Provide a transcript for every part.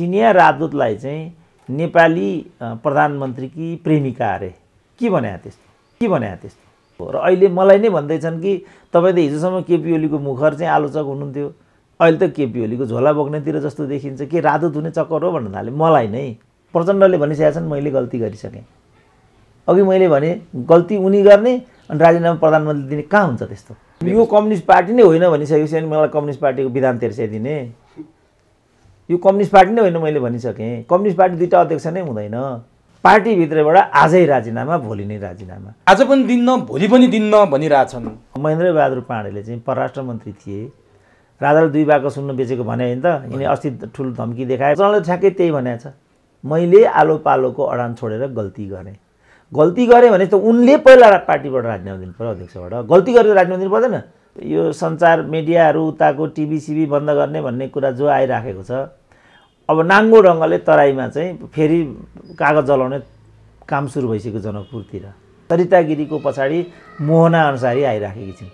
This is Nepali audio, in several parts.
चिनिया राजदूतलाई चाहिँ नेपाली प्रधानमन्त्रीकी प्रेमिका अरे के भने त्यस्तो के भने त्यस्तो र अहिले मलाई नै भन्दैछन् कि तपाईँ त हिजोसम्म केपी ओलीको मुखर चाहिँ आलोचक हुनुहुन्थ्यो अहिले त केपी ओलीको झोला बोक्नेतिर जस्तो देखिन्छ के राजदूत हुने चक्कर हो भन्न थालेँ मलाई नै प्रचण्डले भनिसकेका छन् मैले गल्ती गरिसकेँ अघि मैले भने गल्ती उनी गर्ने अनि राजीनामा प्रधानमन्त्री दिने कहाँ हुन्छ त्यस्तो यो कम्युनिस्ट पार्टी नै होइन भनिसकेपछि अनि मलाई कम्युनिस्ट पार्टीको विधान तेर्स्याइदिने यो कम्युनिस्ट पार्टी नै होइन मैले भनिसकेँ कम्युनिस्ट पार्टी दुईवटा अध्यक्ष नै हुँदैन पार्टीभित्रबाट आजै राजीनामा भोलि नै राजीनामा आज पनि दिन्न भोलि पनि दिन्न भनिरहेछन् महेन्द्र बहादुर पाँडेले चाहिँ परराष्ट्र मन्त्री थिए राजाले दुई बाको सुन्नु बेचेको भने होइन त यिनी अस्ति ठुलो धम्की देखाए जसले ठ्याक्कै त्यही भनेको छ मैले आलो पालोको अडान छोडेर गल्ती गरेँ गल्ती गरेँ भने त उनले पहिला पार्टीबाट राजीनामा दिनु पऱ्यो अध्यक्षबाट गल्ती गरेर राजीनामा दिनु पर्दैन यो सञ्चार मिडियाहरू उताको टिभी सिभी बन्द गर्ने भन्ने कुरा जो आइराखेको छ अब नाङ्गो ढङ्गले तराईमा चाहिँ फेरि कागज जलाउने काम सुरु भइसक्यो जनकपुरतिर सरितागिरीको पछाडि मोहना अनुसारी आइराखेकी छिन्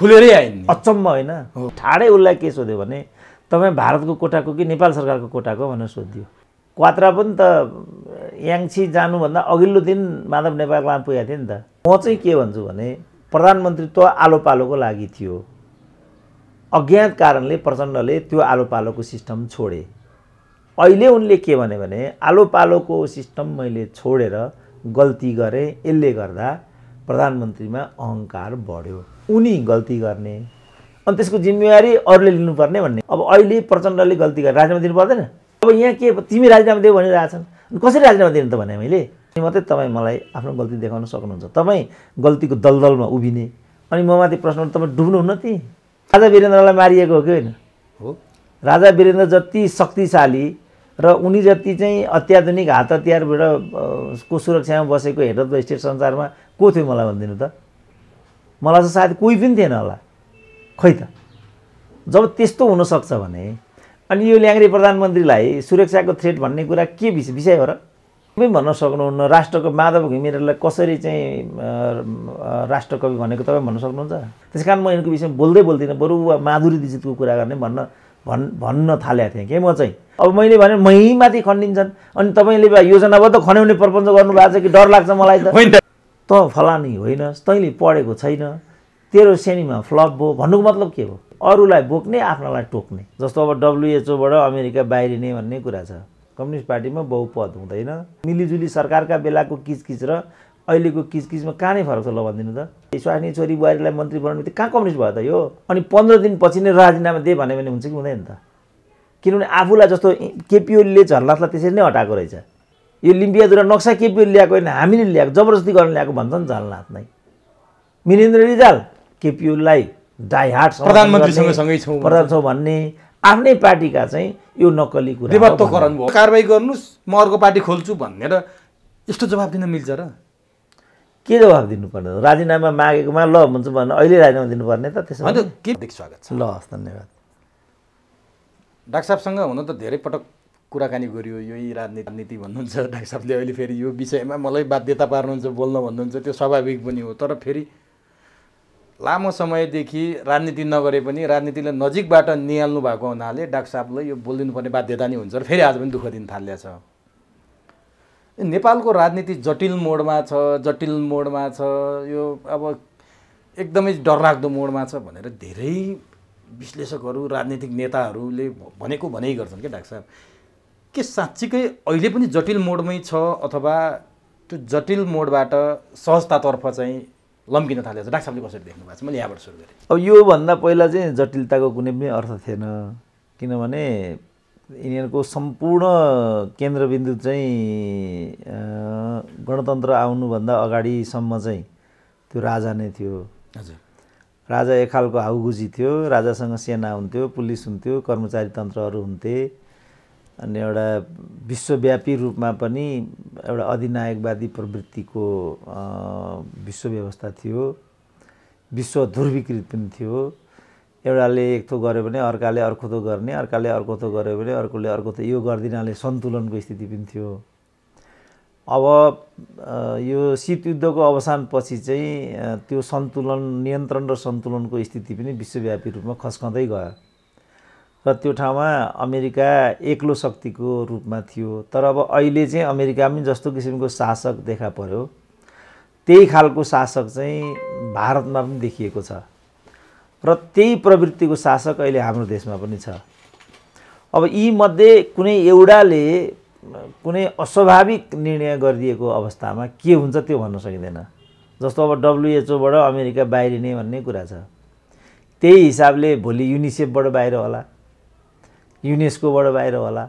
खुलेरै आइन् अचम्म होइन ठाडै उसलाई के सोध्यो भने तपाईँ भारतको कोटाको कि नेपाल सरकारको कोटाको भनेर सोधिदियो क्वात्रा पनि त याङ्छी जानुभन्दा अघिल्लो दिन माधव नेपाल लामा पुगेको थिएँ नि त म चाहिँ के भन्छु भने प्रधानमन्त्रीत्व आलो पालोको लागि थियो अज्ञात कारणले प्रचण्डले त्यो आलो पालोको सिस्टम छोडे अहिले उनले के भने भने आलो पालोको सिस्टम मैले छोडेर गल्ती गरेँ यसले गर्दा प्रधानमन्त्रीमा अहङ्कार बढ्यो उनी गल्ती गर्ने अनि त्यसको जिम्मेवारी अरूले लिनुपर्ने भन्ने अब अहिले प्रचण्डले गल्ती गरेर राजीनामा दिनु पर्दैन अब यहाँ के तिमी राजीनामा देऊ भनिरहेछन् कसरी राजीनामा दिनु त भने मैले मात्रै तपाईँ मलाई आफ्नो गल्ती देखाउन सक्नुहुन्छ तपाईँ गल्तीको दलदलमा उभिने अनि म माथि प्रश्न तपाईँ डुब्नुहुन्न ती आज वीरेन्द्रलाई मारिएको हो कि होइन हो राजा वीरेन्द्र जति शक्तिशाली र उनी जति चाहिँ अत्याधुनिक हात हतियारबाट को सुरक्षामा बसेको हेड अफ स्टेट संसारमा को थियो मलाई भनिदिनु त मलाई त सायद कोही पनि थिएन होला खै त जब त्यस्तो हुनसक्छ भने अनि यो ल्याङ्ग्रे प्रधानमन्त्रीलाई सुरक्षाको थ्रेट भन्ने कुरा के विषय विषय हो र तपाईँ भन्न सक्नुहुन्न राष्ट्रको माधव घिमिरेलाई कसरी चाहिँ राष्ट्रकवि भनेको तपाईँ भन्न सक्नुहुन्छ त्यस कारण म यिनको विषयमा बोल्दै बोल्दिनँ बरु माधुरी दीक्षितको कुरा गर्ने भन्न भन् भन्न थालेको थिएँ के म चाहिँ अब मैले भने माथि खनिन्छन् अनि तपाईँले योजनाबद्ध खन्याउने प्रपञ्च गर्नुभएको छ कि डर लाग्छ मलाई त होइन त फलानी होइन तैँले पढेको छैन तेरो श्रेणीमा फ्लप भयो भन्नुको मतलब के हो अरूलाई बोक्ने आफ्नालाई टोक्ने जस्तो अब डब्लुएचओबाट अमेरिका बाहिरिने भन्ने कुरा छ कम्युनिस्ट पार्टीमा बहुपद हुँदैन मिलिजुली सरकारका बेलाको किचकिच र अहिलेको किचकिचमा कहाँ नै फरक छ ल भनिदिनु त स्वास्नी छोरी बुहारीलाई मन्त्री बनाउने बित्तिकै कहाँ कम्युनिस्ट भयो त यो अनि पन्ध्र दिनपछि नै राजीनामा दे भन्यो भने हुन्छ कि हुँदैन त किनभने आफूलाई जस्तो केपिओलीले झलनाथलाई त्यसरी नै हटाएको रहेछ यो लिम्बियाधुरा नक्सा केपिओली ल्याएको होइन हामीले ल्याएको जबरजस्ती गर्न ल्याएको भन्छ नि नै मिनेन्द्र रिजाल केपिओलीलाई डाइहाट प्रधानमन्त्रीसँग सँगै छौँ प्रधान छौँ भन्ने आफ्नै पार्टीका चाहिँ यो नक्कली कुरा कारवाही गर्नुहोस् म अर्को पार्टी खोल्छु भनेर यस्तो जवाब दिन मिल्छ र के जवाब दिनुपर्ने राजीनामा मागेकोमा ल भन्छ भन्नु अहिले राजीनामा दिनुपर्ने त त्यसो स्वागत छ ल हस् धन्यवाद डाक्टर साहबसँग हुन त धेरै पटक कुराकानी गरियो यही राजनीति नीति भन्नुहुन्छ डाक्टर साहबले अहिले फेरि यो विषयमा मलाई बाध्यता पार्नुहुन्छ बोल्न भन्नुहुन्छ त्यो स्वाभाविक पनि हो तर फेरि लामो समयदेखि राजनीति नगरे पनि राजनीतिले नजिकबाट निहाल्नु भएको हुनाले डाक्टर साहबलाई यो बोलिदिनुपर्ने बाध्यता नै हुन्छ र फेरि आज पनि दुःख दिन थालिएको छ नेपालको राजनीति जटिल मोडमा छ जटिल मोडमा छ यो अब एकदमै डरलाग्दो मोडमा छ भनेर धेरै विश्लेषकहरू राजनीतिक नेताहरूले भनेको भनै गर्छन् क्या डाक्टर साहब के साँच्चीकै अहिले पनि जटिल मोडमै छ अथवा त्यो जटिल मोडबाट सहजतातर्फ चाहिँ लम्किन थालेको छ डाक्टर साहबले कसरी देख्नु भएको छ मैले यहाँबाट सुरु गरेँ अब योभन्दा पहिला चाहिँ जटिलताको कुनै पनि अर्थ थिएन किनभने यिनीहरूको सम्पूर्ण केन्द्रबिन्दु चाहिँ गणतन्त्र आउनुभन्दा अगाडिसम्म चाहिँ त्यो राजा नै थियो हजुर राजा एक खालको हाउगुजी थियो राजासँग सेना हुन्थ्यो पुलिस हुन्थ्यो कर्मचारी तन्त्रहरू हुन्थे अनि एउटा विश्वव्यापी रूपमा पनि एउटा अधिनायकवादी प्रवृत्तिको विश्व व्यवस्था थियो विश्व ध्रुवीकृत पनि थियो एउटाले एक थो गऱ्यो भने अर्काले अर्को थो गर्ने अर्काले अर्को थो गऱ्यो भने अर्कोले अर्को थोक यो गरिदिनाले सन्तुलनको स्थिति पनि थियो अब यो शीतयुद्धको अवसानपछि चाहिँ त्यो सन्तुलन नियन्त्रण र सन्तुलनको स्थिति पनि विश्वव्यापी रूपमा खस्कँदै गयो र त्यो ठाउँमा अमेरिका एक्लो शक्तिको रूपमा थियो तर अब अहिले चाहिँ अमेरिका पनि जस्तो किसिमको शासक देखा पर्यो त्यही खालको शासक चाहिँ भारतमा पनि देखिएको छ र त्यही प्रवृत्तिको शासक अहिले हाम्रो देशमा पनि छ अब यीमध्ये कुनै एउटाले कुनै अस्वाभाविक निर्णय गरिदिएको अवस्थामा के हुन्छ त्यो भन्न सकिँदैन जस्तो अब डब्लुएचओबाट अमेरिका बाहिरिने भन्ने कुरा छ त्यही हिसाबले भोलि युनिसेफबाट बाहिर होला युनेस्कोबाट बाहिर होला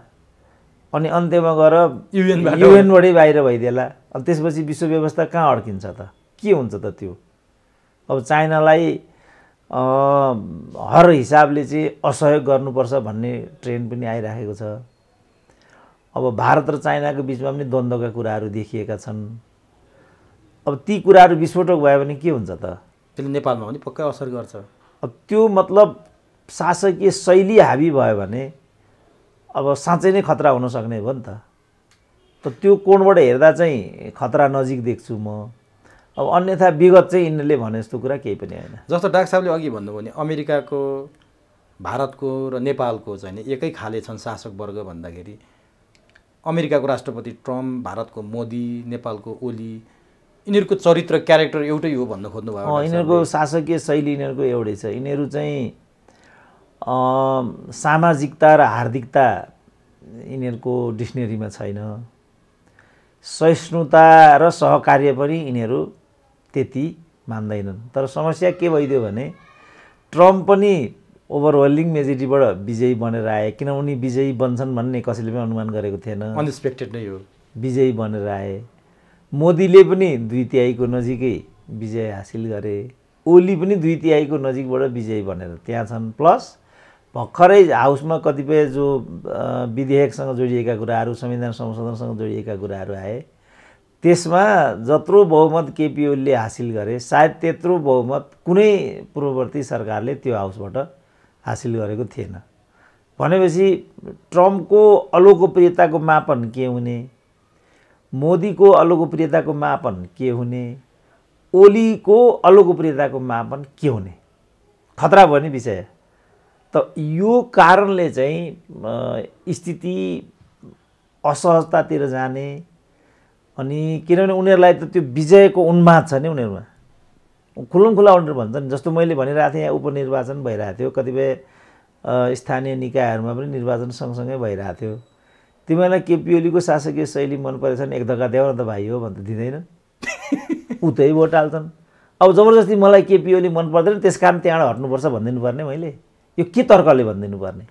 अनि अन्त्यमा गएर युएन युएनबाटै बाहिर भइदिएला अनि त्यसपछि विश्व व्यवस्था कहाँ अड्किन्छ त के हुन्छ त त्यो अब चाइनालाई हर हिसाबले चाहिँ असहयोग गर्नुपर्छ भन्ने ट्रेन्ड पनि आइराखेको छ अब भारत र चाइनाको बिचमा पनि द्वन्द्वका कुराहरू देखिएका छन् अब ती कुराहरू विस्फोटक भयो भने के हुन्छ त त्यसले नेपालमा पनि पक्कै असर गर्छ अब त्यो मतलब शासकीय शैली हाबी भयो भने अब साँच्चै नै खतरा हुनसक्ने भयो नि त त्यो कोणबाट हेर्दा चाहिँ खतरा नजिक देख्छु म अब अन्यथा विगत चाहिँ यिनीहरूले भने जस्तो कुरा केही पनि होइन जस्तो डाक्टर साहबले अघि भन्नुभयो भने अमेरिकाको भारतको र नेपालको चाहिँ एकै खाले छन् शासक वर्ग भन्दाखेरि अमेरिकाको राष्ट्रपति ट्रम्प भारतको मोदी नेपालको ओली यिनीहरूको चरित्र क्यारेक्टर एउटै हो भन्नु खोज्नु यिनीहरूको शासकीय शैली यिनीहरूको एउटै छ यिनीहरू चाहिँ सामाजिकता र हार्दिकता यिनीहरूको डिक्सनेरीमा छैन सहिष्णुता र सहकार्य पनि यिनीहरू त्यति मान्दैनन् तर समस्या के भइदियो भने ट्रम्प पनि ओभरवेल्डिङ मेजोरिटीबाट विजयी बनेर आए किन उनी विजयी बन्छन् भन्ने कसैले पनि अनुमान गरेको थिएन अनएक्सपेक्टेड नै हो विजयी बनेर आए मोदीले पनि दुई तिहाईको नजिकै विजय हासिल गरे ओली पनि दुई तिहाईको नजिकबाट विजयी बनेर त्यहाँ छन् प्लस भर्खरै हाउसमा कतिपय जो विधेयकसँग जोडिएका कुराहरू संविधान संशोधनसँग जोडिएका कुराहरू आए त्यसमा जत्रो बहुमत केपी ओलीले हासिल गरे सायद त्यत्रो बहुमत कुनै पूर्ववर्ती सरकारले त्यो हाउसबाट हासिल गरेको थिएन भनेपछि ट्रम्पको अलोकप्रियताको मापन के हुने मोदीको अलोकप्रियताको मापन के हुने ओलीको अलोकप्रियताको मापन के हुने खतरा भन्ने विषय त यो कारणले चाहिँ स्थिति असहजतातिर जाने अनि किनभने उनीहरूलाई त त्यो विजयको उन्माद छ नि उनीहरूमा खुलुङ खुल्ला उनीहरू भन्छन् जस्तो मैले भनिरहेको थिएँ यहाँ उपनिर्वाचन भइरहेको थियो कतिपय स्थानीय निकायहरूमा पनि निर्वाचन सँगसँगै भइरहेको थियो तिमीहरूलाई ओलीको शासकीय शैली मन परेछ भने एक धक्का देऊ न त भाइ हो भन्दा दिँदैनन् उतै भोट हाल्छन् अब जबरजस्ती मलाई केपी ओली मन पर्दैन त्यस कारण त्यहाँबाट हट्नुपर्छ भनिदिनु पर्ने मैले यो के तर्कले भनिदिनु पर्ने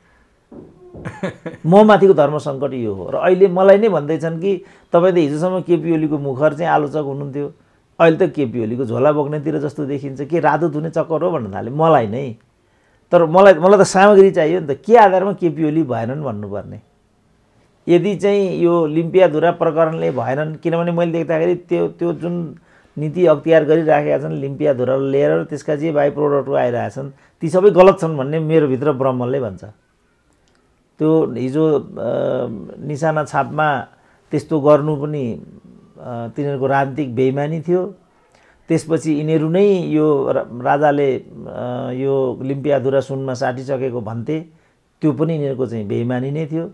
म माथिको धर्म सङ्कट यो हो र अहिले मलाई नै भन्दैछन् कि तपाईँ त हिजोसम्म केपी ओलीको मुखर चाहिँ आलोचक हुनुहुन्थ्यो अहिले त केपी ओलीको झोला बोक्नेतिर जस्तो देखिन्छ के रातो धुने चक्कर हो भन्न थाल्यो मलाई नै तर मलाई मलाई त सामग्री चाहियो नि त के आधारमा केपी ओली भएनन् भन्नुपर्ने यदि चाहिँ यो लिम्पियाधुरा प्रकरणले भएनन् किनभने मैले देख्दाखेरि त्यो त्यो जुन नीति अख्तियार गरिराखेका छन् लिम्पियाधुरालाई लिएर त्यसका जे बाई प्रोडक्टहरू आइरहेका छन् ती सबै गलत छन् भन्ने मेरोभित्र ब्रह्मले भन्छ त्यो हिजो निशाना छापमा त्यस्तो गर्नु पनि तिनीहरूको राजनीतिक बेइमानी थियो त्यसपछि यिनीहरू नै यो राजाले यो लिम्पियाधुरा सुनमा साटिसकेको भन्थे त्यो पनि यिनीहरूको चाहिँ बेइमानी नै थियो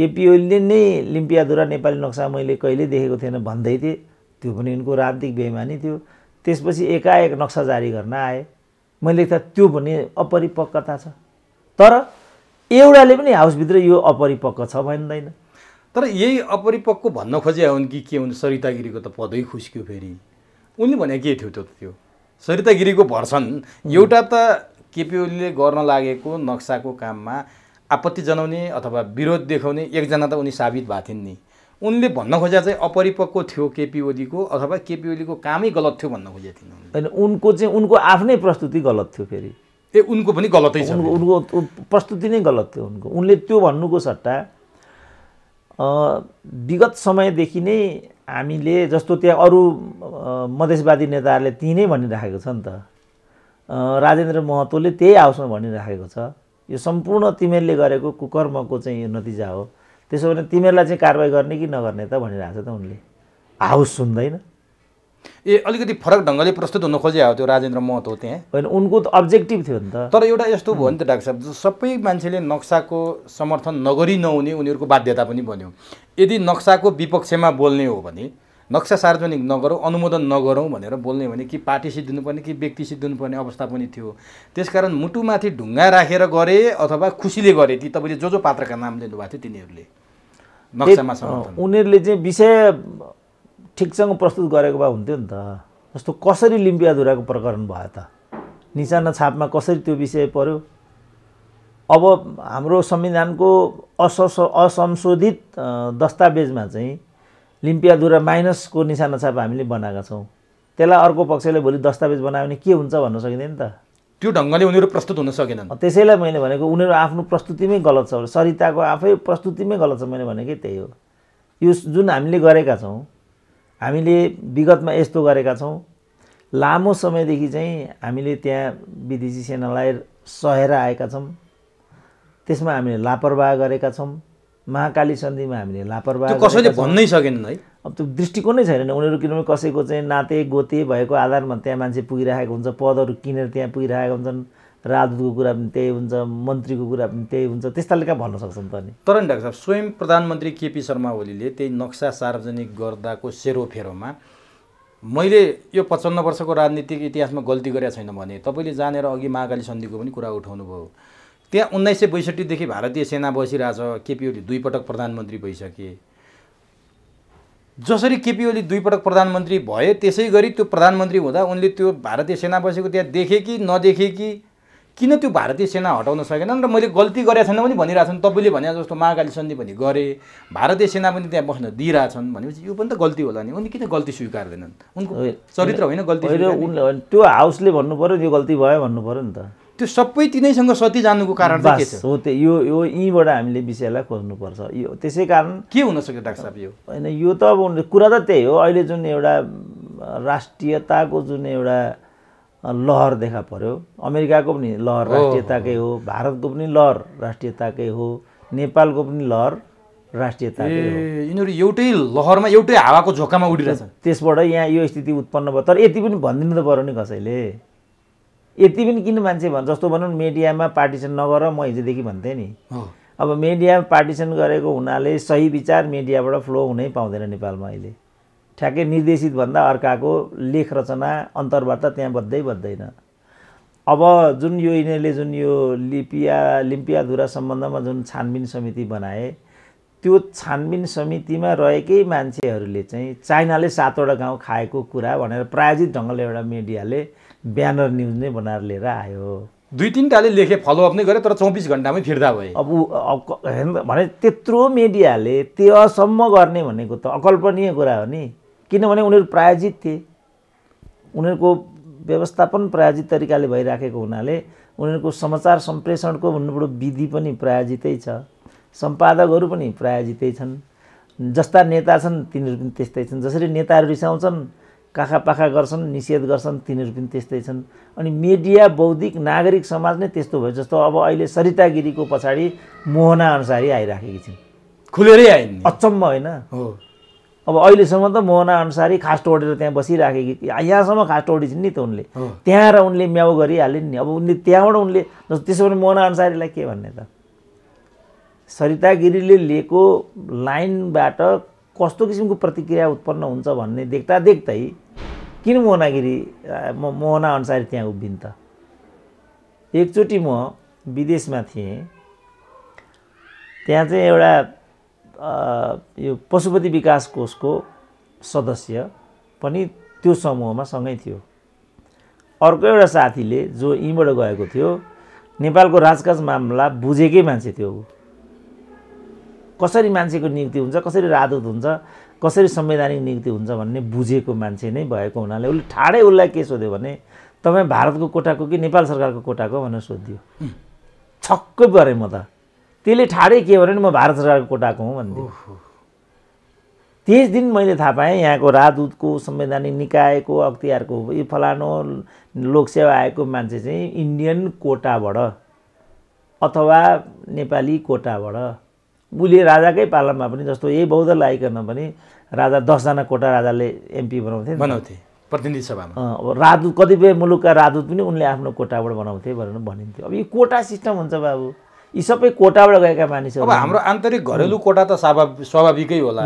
केपी ओलीले नै लिम्पियाधुरा नेपाली नक्सा मैले कहिले देखेको थिएन भन्दै थिएँ त्यो पनि यिनको राजनीतिक बेइमानी थियो त्यसपछि एकाएक नक्सा जारी गर्न आए मैले त त्यो पनि अपरिपक्वता छ तर एउटाले पनि हाउसभित्र यो अपरिपक्व छ भन्दैन तर यही अपरिपक्व भन्न खोजे हुन् कि के हुन् सरिता गिरीको त पदै खुस्क्यो फेरि उनले भने के थियो त्यो त्यो सरिता गिरीको भर्सन एउटा त केपिओलीले गर्न लागेको नक्साको काममा आपत्ति जनाउने अथवा विरोध देखाउने एकजना त उनी साबित भएको थिइन् नि उनले भन्न खोजेका चाहिँ अपरिपक्व थियो केपी ओलीको अथवा केपी ओलीको कामै गलत थियो भन्न खोजेको थिएन होइन उनको चाहिँ उनको आफ्नै प्रस्तुति गलत थियो फेरि ए उनको पनि गलतै छ उनको प्रस्तुति नै गलत थियो उनको उनले त्यो भन्नुको सट्टा विगत समयदेखि नै हामीले जस्तो त्यहाँ अरू मधेसवादी नेताहरूले त्यहीँ नै भनिराखेको छ नि त राजेन्द्र महतोले त्यही हाउसमा भनिराखेको छ यो सम्पूर्ण तिमीहरूले गरेको कुकर्मको चाहिँ यो नतिजा हो त्यसो भने तिमीहरूलाई चाहिँ कारवाही गर्ने कि नगर्ने त भनिरहेको छ त उनले हाउस सुन्दैन ए अलिकति फरक ढङ्गले प्रस्तुत हुन खोजे हो त्यो राजेन्द्र महत हो त्यहाँ होइन उनको त अब्जेक्टिभ थियो नि त तर एउटा यस्तो भयो नि त डाक्टर साहब सबै मान्छेले नक्साको समर्थन नगरी नहुने उनीहरूको बाध्यता पनि बन्यो यदि नक्साको विपक्षमा बोल्ने हो भने नक्सा सार्वजनिक नगरौँ अनुमोदन नगरौँ भनेर बोल्ने भने कि पार्टी सिद्धिनुपर्ने कि व्यक्ति सिद्धिनुपर्ने अवस्था पनि थियो त्यसकारण मुटुमाथि ढुङ्गा राखेर गरे अथवा खुसीले गरे ती तपाईँले जो जो पात्रका नाम लिनुभएको थियो तिनीहरूले नक्सामा समर्थन उनीहरूले चाहिँ विषय ठिकसँग प्रस्तुत गरेको भए हुन्थ्यो नि त जस्तो कसरी लिम्पियाधुराको प्रकरण भयो त निशाना छापमा कसरी त्यो विषय पर्यो अब हाम्रो संविधानको असस असंशोधित दस्तावेजमा चाहिँ लिम्पियाधुरा माइनसको निशाना छाप हामीले बनाएका छौँ त्यसलाई अर्को पक्षले भोलि दस्तावेज बनायो भने के हुन्छ भन्न सकिँदैन त त्यो ढङ्गले उनीहरू प्रस्तुत हुन सकेनन् त्यसैलाई मैले भनेको उनीहरू आफ्नो प्रस्तुतिमै गलत छ सरिताको आफै प्रस्तुतिमै गलत छ मैले भनेकै त्यही हो यो जुन हामीले गरेका छौँ हामीले विगतमा यस्तो गरेका छौँ लामो समयदेखि चाहिँ हामीले त्यहाँ विदेशी सेनालाई सहेर आएका छौँ त्यसमा हामीले लापरवाह गरेका छौँ महाकाली सन्धिमा हामीले लापरवाह कसैले भन्नै सकेनन् है अब त्यो दृष्टिकोणै छैन उनीहरू किनभने कसैको चाहिँ नाते गोते भएको आधारमा त्यहाँ मान्छे पुगिरहेको हुन्छ पदहरू किनेर त्यहाँ पुगिरहेका हुन्छन् राजदूतको कुरा पनि त्यही हुन्छ मन्त्रीको कुरा पनि त्यही हुन्छ त्यस्ताले कहाँ भन्न सक्छन् त नि तर नि डाक्टर साहब स्वयं प्रधानमन्त्री केपी शर्मा ओलीले त्यही नक्सा सार्वजनिक गर्दाको सेरोफेरोमा मैले यो पचपन्न वर्षको राजनीतिक इतिहासमा गल्ती गरेका छैन भने तपाईँले जानेर अघि महाकाली सन्धिको पनि कुरा उठाउनु उठाउनुभयो त्यहाँ उन्नाइस सय बैसठीदेखि भारतीय सेना बसिरहेछ केपी ओली दुईपटक प्रधानमन्त्री भइसके जसरी केपी ओली दुईपटक प्रधानमन्त्री भए त्यसै गरी त्यो प्रधानमन्त्री हुँदा उनले त्यो भारतीय सेना बसेको त्यहाँ देखे कि नदेखे कि किन त्यो भारतीय सेना हटाउन सकेनन् र मैले गल्ती गरेका छैन पनि भनिरहेछन् तपाईँले भने जस्तो महाकाली सन्धि पनि गरे भारतीय सेना पनि त्यहाँ बस्न दिइरहेछन् भनेपछि यो पनि त गल्ती होला नि उनले किन गल्ती स्वीकार्दैनन् उनको चरित्र होइन गल्ती उनले त्यो हाउसले भन्नु पऱ्यो यो गल्ती भयो भन्नु पऱ्यो नि त त्यो सबै तिनैसँग सती जानुको कारण के छ हो त्यो यो यो यहीँबाट हामीले विषयलाई खोज्नुपर्छ यो त्यसै कारण के हुनसक्यो डाक्टर साहब यो होइन यो त अब कुरा त त्यही हो अहिले जुन एउटा राष्ट्रियताको जुन एउटा लहर देखा पर्यो अमेरिकाको पनि लहर राष्ट्रियताकै हो भारतको पनि लहर राष्ट्रियताकै हो नेपालको पनि लहर राष्ट्रियता यिनीहरू एउटै लहरमा एउटै हावाको झोकामा उडिरहेछ त्यसबाट यहाँ यो स्थिति उत्पन्न भयो तर यति पनि भनिदिनु त पऱ्यो नि कसैले यति पनि किन मान्छे भन्छ जस्तो भनौँ मिडियामा पार्टिसन नगर म हिजोदेखि भन्थेँ नि अब मिडियामा पार्टिसन गरेको हुनाले सही विचार मिडियाबाट फ्लो हुनै पाउँदैन नेपालमा अहिले ठ्याक्कै निर्देशितभन्दा अर्काको लेख रचना अन्तर्वार्ता त्यहाँ बद्दै बद्दैन अब जुन यो यिनीहरूले जुन यो लिपिया लिम्पियाधुरा सम्बन्धमा जुन छानबिन समिति बनाए त्यो छानबिन समितिमा रहेकै मान्छेहरूले चाहिँ चाइनाले सातवटा गाउँ खाएको कुरा भनेर प्रायोजित ढङ्गले एउटा मिडियाले ब्यानर न्युज नै बनाएर लिएर आयो दुई तिनवटाले लेखे फलोअप नै गरे तर चौबिस घन्टामै फिर्ता भयो अब भने त्यत्रो मिडियाले त्यो असम्म गर्ने भनेको त अकल्पनीय कुरा हो नि किनभने उनीहरू प्रायोजित थिए उनीहरूको व्यवस्थापन प्रायोजित तरिकाले भइराखेको हुनाले उनीहरूको समाचार सम्प्रेषणको भन्नुबाट विधि पनि प्रायोजितै छ सम्पादकहरू पनि प्रायोजितै छन् जस्ता नेता छन् तिनीहरू पनि त्यस्तै छन् जसरी नेताहरू रिसाउँछन् काखापाखा गर्छन् निषेध गर्छन् तिनीहरू पनि त्यस्तै छन् अनि मिडिया बौद्धिक नागरिक समाज नै त्यस्तो भयो जस्तो अब अहिले सरिता गिरीको पछाडि मोहना अनुसारै आइराखेकी छिन् खुलेरै आइन् अचम्म होइन हो अब अहिलेसम्म त मोहना अनुसारी खास टोडेर त्यहाँ बसिराखेकी यहाँसम्म खास टोडिन्छ नि त उनले त्यहाँ र उनले म्याउ गरिहालिन् नि अब उनले त्यहाँबाट उनले जस्तो त्यसो भने मोहना अनुसारीलाई के भन्ने त सरिता गिरीले लिएको लाइनबाट कस्तो किसिमको प्रतिक्रिया उत्पन्न हुन्छ भन्ने देख्दा देख्दै किन गिरी मोहना अनुसारी त्यहाँ उभिन् त एकचोटि म विदेशमा थिएँ त्यहाँ चाहिँ एउटा यो पशुपति विकास कोषको सदस्य पनि त्यो समूहमा सँगै थियो अर्को एउटा साथीले जो यहीँबाट गएको थियो नेपालको राजकाज मामला बुझेकै मान्छे थियो ऊ कसरी मान्छेको नियुक्ति हुन्छ कसरी राजदूत हुन्छ कसरी संवैधानिक नियुक्ति हुन्छ भन्ने बुझेको मान्छे नै भएको हुनाले उसले ठाडै उसलाई के सोध्यो भने तपाईँ भारतको कोटाको कि नेपाल सरकारको कोटाको भनेर सोधिदियो छक्कै परेँ म त त्यसले ठाडै के भने म भारत सरकारको कोटाको हुँ भन्थ्यो त्यस दिन मैले थाहा पाएँ यहाँको राजदूतको संवैधानिक निकायको अख्तियारको यो फलानो लोकसेवा आएको मान्छे चाहिँ इन्डियन कोटाबाट अथवा नेपाली कोटाबाट उसले राजाकै पालामा पनि जस्तो यही बौद्ध लागिकन पनि राजा दसजना कोटा राजाले एमपी बनाउँथे बनाउँथे प्रतिनिधि सभामा अब राजदूत कतिपय मुलुकका राजदूत पनि उनले आफ्नो कोटाबाट बनाउँथे भनेर भनिन्थ्यो अब यो कोटा सिस्टम हुन्छ बाबु यी सबै कोटाबाट गएका मानिसहरू अब हाम्रो आन्तरिक घरेलु कोटा त स्वाभाविक स्वाभाविकै होला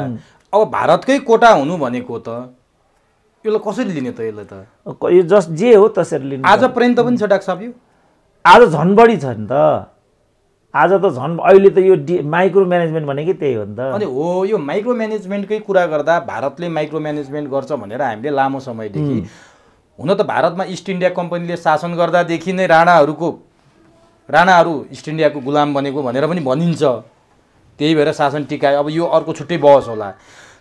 अब भारतकै कोटा हुनु भनेको त यसलाई कसरी लिने त यसलाई त यो जस जे हो त्यसरी लिने आज पर्यन्त पनि छ डाक्टर आज झन् बढी छ नि त आज त झन् अहिले त यो डि माइक्रो म्यानेजमेन्ट भनेकै त्यही हो नि त अनि हो यो माइक्रो म्यानेजमेन्टकै कुरा गर्दा भारतले माइक्रो म्यानेजमेन्ट गर्छ भनेर हामीले लामो समयदेखि हुन त भारतमा इस्ट इन्डिया कम्पनीले शासन गर्दादेखि नै राणाहरूको राणाहरू इस्ट इन्डियाको गुलाम बनेको भनेर पनि भनिन्छ त्यही भएर शासन टिकायो अब यो अर्को छुट्टै बहस होला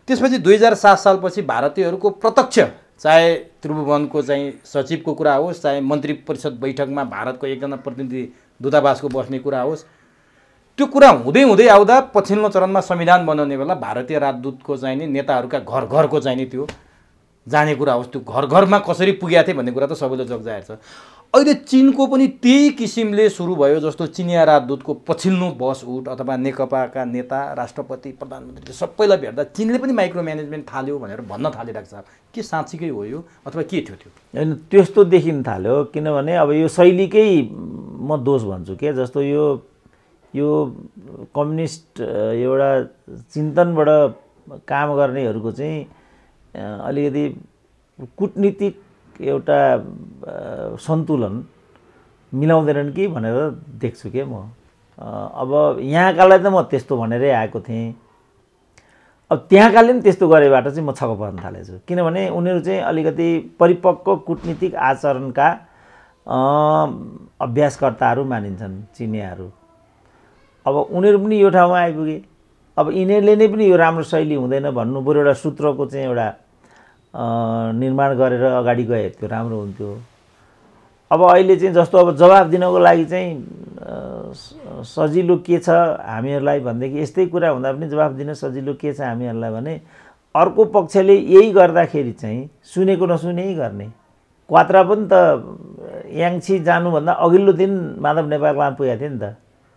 त्यसपछि दुई हजार सात सालपछि भारतीयहरूको प्रत्यक्ष चाहे त्रिभुवनको चाहिँ सचिवको कुरा होस् चाहे मन्त्री परिषद बैठकमा भारतको एकजना प्रतिनिधि दूतावासको बस्ने कुरा होस् त्यो कुरा हुँदै हुँदै आउँदा पछिल्लो चरणमा संविधान बनाउने बेला भारतीय राजदूतको चाहिँ नि नेताहरूका घर घरको नि त्यो जाने कुरा होस् त्यो घर घरमा कसरी पुगेको थिएँ भन्ने कुरा त सबैले जग्जाहेको छ अहिले चिनको पनि त्यही किसिमले सुरु भयो जस्तो चिनिया राजदूतको पछिल्लो बस उठ अथवा नेकपाका नेता राष्ट्रपति प्रधानमन्त्रीले सबैलाई भेट्दा चिनले पनि माइक्रो म्यानेजमेन्ट थाल्यो भनेर भन्न थालिरहेको छ के साँच्चीकै हो यो अथवा के थियो त्यो होइन त्यस्तो देखिन थाल्यो किनभने अब यो शैलीकै म दोष भन्छु के जस्तो यो यो कम्युनिस्ट एउटा चिन्तनबाट काम गर्नेहरूको चाहिँ अलिकति कुटनीतिक एउटा सन्तुलन मिलाउँदैनन् कि भनेर देख्छु के म अब यहाँकालाई त म त्यस्तो भनेरै आएको थिएँ अब त्यहाँकाले पनि त्यस्तो गरेबाट चाहिँ म छक्क पर्न थालेछु किनभने उनीहरू चाहिँ अलिकति परिपक्व कुटनीतिक आचरणका अभ्यासकर्ताहरू मानिन्छन् चिनियाहरू अब उनीहरू पनि यो ठाउँमा आइपुगे अब यिनीहरूले नै पनि यो राम्रो शैली हुँदैन भन्नु बरु एउटा सूत्रको चाहिँ एउटा निर्माण गरेर अगाडि गए त्यो राम्रो हुन्थ्यो अब अहिले चाहिँ जस्तो अब जवाब दिनको लागि चाहिँ सजिलो के छ हामीहरूलाई भनेदेखि यस्तै कुरा हुँदा पनि जवाब दिन सजिलो के छ हामीहरूलाई भने अर्को पक्षले यही गर्दाखेरि चाहिँ सुनेको नसुने गर्ने क्वात्रा पनि त याङ्छी जानुभन्दा अघिल्लो दिन माधव नेपालमा पुगेको थियो नि त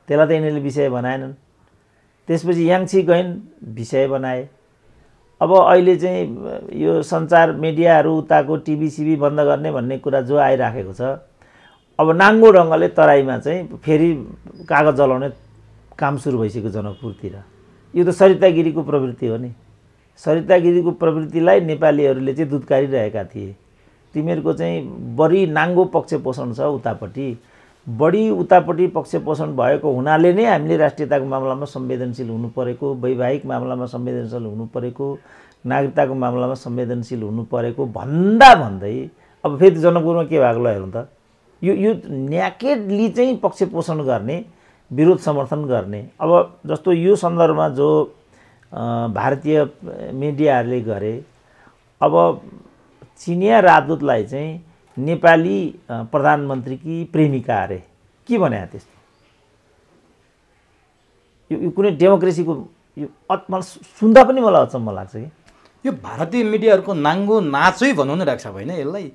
त्यसलाई त यिनीहरूले विषय बनाएनन् त्यसपछि याङ्छी गइन् विषय बनाए अब अहिले चाहिँ यो सञ्चार मिडियाहरू उताको टिभी सिभी बन्द गर्ने भन्ने कुरा जो आइराखेको छ अब नाङ्गो ढङ्गले तराईमा चाहिँ फेरि कागज जलाउने काम सुरु भइसक्यो जनकपुरतिर यो त सरितागिरीको प्रवृत्ति हो नि सरितागिरीको प्रवृत्तिलाई नेपालीहरूले चाहिँ दुधकारिरहेका थिए तिमीहरूको चाहिँ बढी नाङ्गो पक्ष पोषण छ उतापट्टि बढी उतापट्टि पक्षपोषण भएको हुनाले नै हामीले राष्ट्रियताको मामलामा संवेदनशील हुनु परेको वैवाहिक मामलामा संवेदनशील हुनु परेको नागरिकताको मामलामा संवेदनशील हुनु परेको भन्दा भन्दै अब फेरि जनकपुरमा के भएको ल हेरौँ त यो यो न्याकेडली चाहिँ पक्षपोषण गर्ने विरोध समर्थन गर्ने अब जस्तो यो सन्दर्भमा जो भारतीय मिडियाहरूले गरे अब चिनिया राजदूतलाई चाहिँ नेपाली प्रधानमन्त्रीकी प्रेमिका अरे के भने त्यस्तो यो, कुनै डेमोक्रेसीको यो मलाई सुन्दा पनि मलाई अचम्म लाग्छ कि यो भारतीय मिडियाहरूको नाङ्गो नाचै भनौँ न राख्छ भएन यसलाई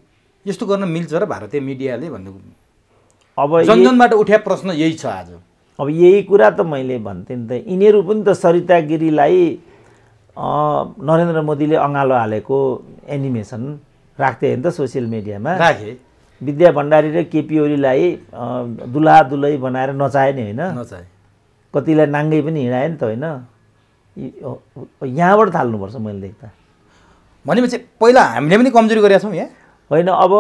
यस्तो गर्न मिल्छ र भारतीय मिडियाले भन्नु अब जनजनबाट उठ्या प्रश्न यही छ आज अब यही कुरा त मैले भन्थेँ नि त यिनीहरू पनि त सरिता गिरीलाई नरेन्द्र मोदीले अँगालो हालेको एनिमेसन राख्थे होइन नि त सोसियल मिडियामा राखेँ विद्या भण्डारी र केपी ओलीलाई दुला दुलै बनाएर नचाहे नि होइन नचाए कतिलाई नाङ्गै पनि हिँडाएँ नि त होइन यहाँबाट थाल्नुपर्छ मैले देख्दा भनेपछि पहिला हामीले पनि कमजोरी गरेका छौँ यहाँ होइन अब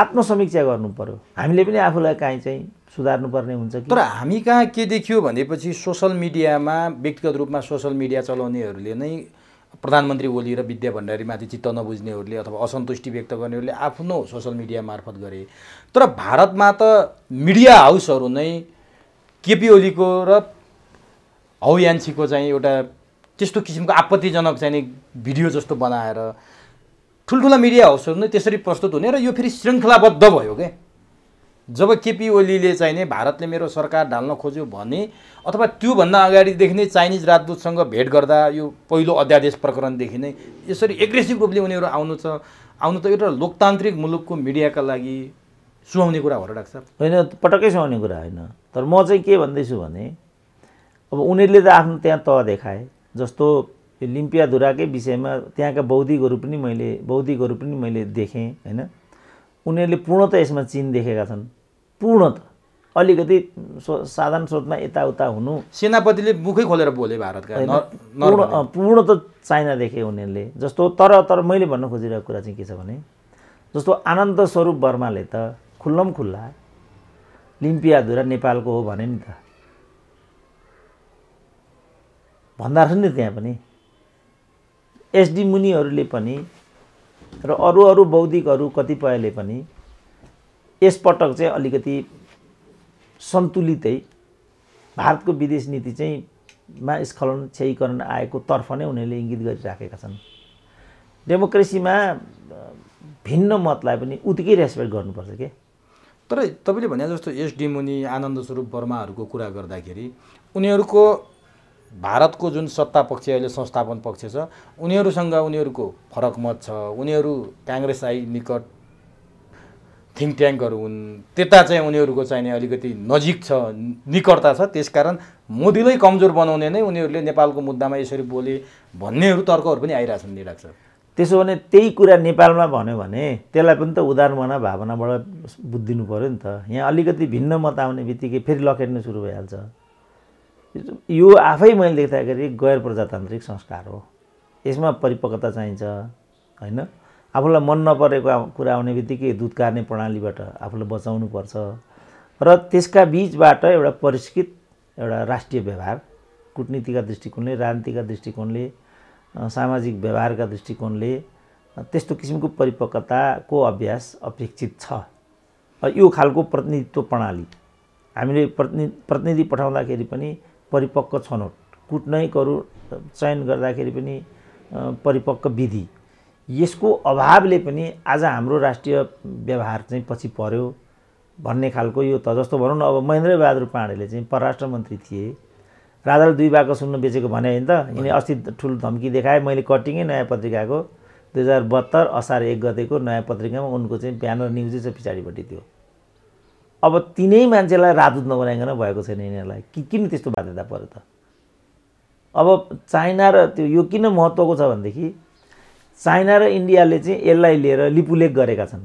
आत्मसमीक्षा गर्नु पऱ्यो हामीले पनि आफूलाई काहीँ चाहिँ सुधार्नुपर्ने हुन्छ कि तर हामी कहाँ के देखियो भनेपछि सोसल मिडियामा व्यक्तिगत रूपमा सोसल मिडिया चलाउनेहरूले नै प्रधानमन्त्री ओली र विद्या भण्डारीमाथि चित्त नबुझ्नेहरूले अथवा असन्तुष्टि व्यक्त गर्नेहरूले आफ्नो सोसल मिडिया मार्फत गरे तर भारतमा त मिडिया हाउसहरू नै केपी ओलीको र हौयान्सीको चाहिँ एउटा त्यस्तो किसिमको आपत्तिजनक चाहिँ नि भिडियो जस्तो बनाएर ठुल्ठुला मिडिया हाउसहरू नै त्यसरी प्रस्तुत हुने र यो फेरि श्रृङ्खलाबद्ध भयो क्या जब केपी ओलीले चाहिँ नि भारतले मेरो सरकार ढाल्न खोज्यो भने अथवा त्योभन्दा अगाडिदेखि नै चाइनिज राजदूतसँग भेट गर्दा यो पहिलो अध्यादेश प्रकरणदेखि नै यसरी एग्रेसिभ रूपले उनीहरू आउनु छ आउनु त एउटा लोकतान्त्रिक मुलुकको मिडियाका लागि सुहाउने कुरा भएर राख्छ होइन पटक्कै सुहाउने कुरा होइन तर म चाहिँ के भन्दैछु भने अब उनीहरूले त आफ्नो त्यहाँ तह देखाए जस्तो यो लिम्पियाधुराकै विषयमा त्यहाँका बौद्धिकहरू पनि मैले बौद्धिकहरू पनि मैले देखेँ होइन उनीहरूले पूर्णत यसमा चिन देखेका छन् पूर्ण त अलिकति साधारण स्रोतमा यताउता हुनु सेनापतिले मुखै खोलेर बोले भारतका पूर्ण पूर्ण त चाइना देखे उनीहरूले जस्तो तर तर मैले भन्न खोजिरहेको कुरा चाहिँ के छ भने जस्तो आनन्द स्वरूप वर्माले त खुल्लम खुल्ला लिम्पियाधुरा नेपालको हो भने नि त भन्दा रहेछ नि त्यहाँ पनि एसडी मुनिहरूले पनि र अरू अरू बौद्धिकहरू कतिपयले पनि यसपटक चाहिँ अलिकति सन्तुलितै भारतको विदेश नीति चाहिँ मा स्खलन क्षयीकरण आएको तर्फ नै उनीहरूले इङ्गित गरिराखेका छन् डेमोक्रेसीमा भिन्न मतलाई पनि उत्तिकै रेस्पेक्ट गर्नुपर्छ के तर तपाईँले भने जस्तो एस मुनि आनन्द स्वरूप वर्माहरूको कुरा गर्दाखेरि उनीहरूको भारतको जुन सत्ता पक्ष अहिले संस्थापन पक्ष छ उनीहरूसँग उनीहरूको फरक मत छ उनीहरू काङ्ग्रेस आई निकट थिङ्क ट्याङ्कहरू हुन् त्यता चाहिँ उनीहरूको चाहिने अलिकति नजिक छ निकटता छ त्यसकारण मोदीलाई कमजोर बनाउने नै उनीहरूले नेपालको मुद्दामा यसरी बोले भन्नेहरू तर्कहरू पनि आइरहेछन् लाग्छ त्यसो भने त्यही कुरा नेपालमा भन्यो भने त्यसलाई पनि त उदाहरण भावनाबाट बुझिदिनु पऱ्यो नि त यहाँ अलिकति भिन्न मत आउने बित्तिकै फेरि लखेट्नु सुरु भइहाल्छ यो आफै मैले देख्दाखेरि गैर प्रजातान्त्रिक संस्कार हो यसमा परिपक्वता चाहिन्छ होइन आफूलाई मन नपरेको कुरा आउने बित्तिकै दुध कार्ने प्रणालीबाट आफूलाई बचाउनुपर्छ र त्यसका बिचबाट एउटा परिष्कृत एउटा राष्ट्रिय व्यवहार कुटनीतिका दृष्टिकोणले राजनीतिका दृष्टिकोणले सामाजिक व्यवहारका दृष्टिकोणले त्यस्तो किसिमको परिपक्वताको अभ्यास अपेक्षित छ यो खालको प्रतिनिधित्व प्रणाली हामीले प्रतिनि प्रतिनिधि पठाउँदाखेरि पनि परिपक्व छनौट कुटनैकहरू चयन गर्दाखेरि पनि परिपक्व विधि यसको अभावले पनि आज हाम्रो राष्ट्रिय व्यवहार चाहिँ पछि पर्यो भन्ने खालको यो त जस्तो भनौँ न अब महेन्द्रबहादुर पाण्डेले चाहिँ परराष्ट्र मन्त्री थिए राजाले दुई बाको सुन्नु बेचेको भने होइन त यिनी अस्ति ठुलो धम्की देखाएँ मैले कटिङै नयाँ पत्रिकाको दुई हजार बहत्तर असार एक गतेको नयाँ पत्रिकामा उनको चाहिँ ब्यानर न्युजै छ पछाडिपट्टि थियो अब तिनै मान्छेलाई राजदूत नबनाइकन भएको छैन यिनीहरूलाई कि किन त्यस्तो बाध्यता पऱ्यो त अब चाइना र त्यो यो किन महत्त्वको छ भनेदेखि चाइना र इन्डियाले चाहिँ यसलाई लिएर लिपुलेख गरेका छन्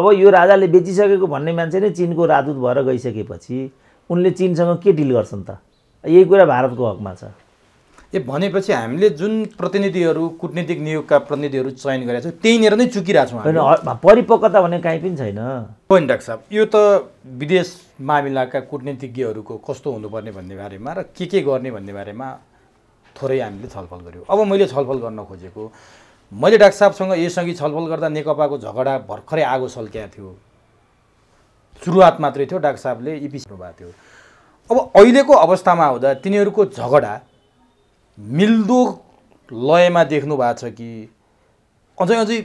अब यो राजाले बेचिसकेको भन्ने मान्छे नै चिनको राजदूत भएर गइसकेपछि उनले चिनसँग के डिल गर्छन् त यही कुरा भारतको हकमा छ ए भनेपछि हामीले जुन प्रतिनिधिहरू कुटनीतिक नियोगका प्रतिनिधिहरू चयन गरेका छौँ त्यहीँनिर नै चुकिरहेछौँ होइन परिपक्वता भने काहीँ पनि छैन होइन डाक्टर साहब यो त विदेश मामिलाका कुटनीतिज्ञहरूको कस्तो हुनुपर्ने भन्ने बारेमा र के के गर्ने भन्ने बारेमा थोरै हामीले छलफल गऱ्यौँ अब मैले छलफल गर्न खोजेको मैले डाक्टर साहबसँग यसअघि छलफल गर्दा नेकपाको झगडा भर्खरै आगो सल्क्या थियो सुरुवात मात्रै थियो डाक्टर साहबले इपी भएको थियो अब अहिलेको अवस्थामा आउँदा तिनीहरूको झगडा मिल्दो लयमा देख्नु भएको छ कि अझै अझै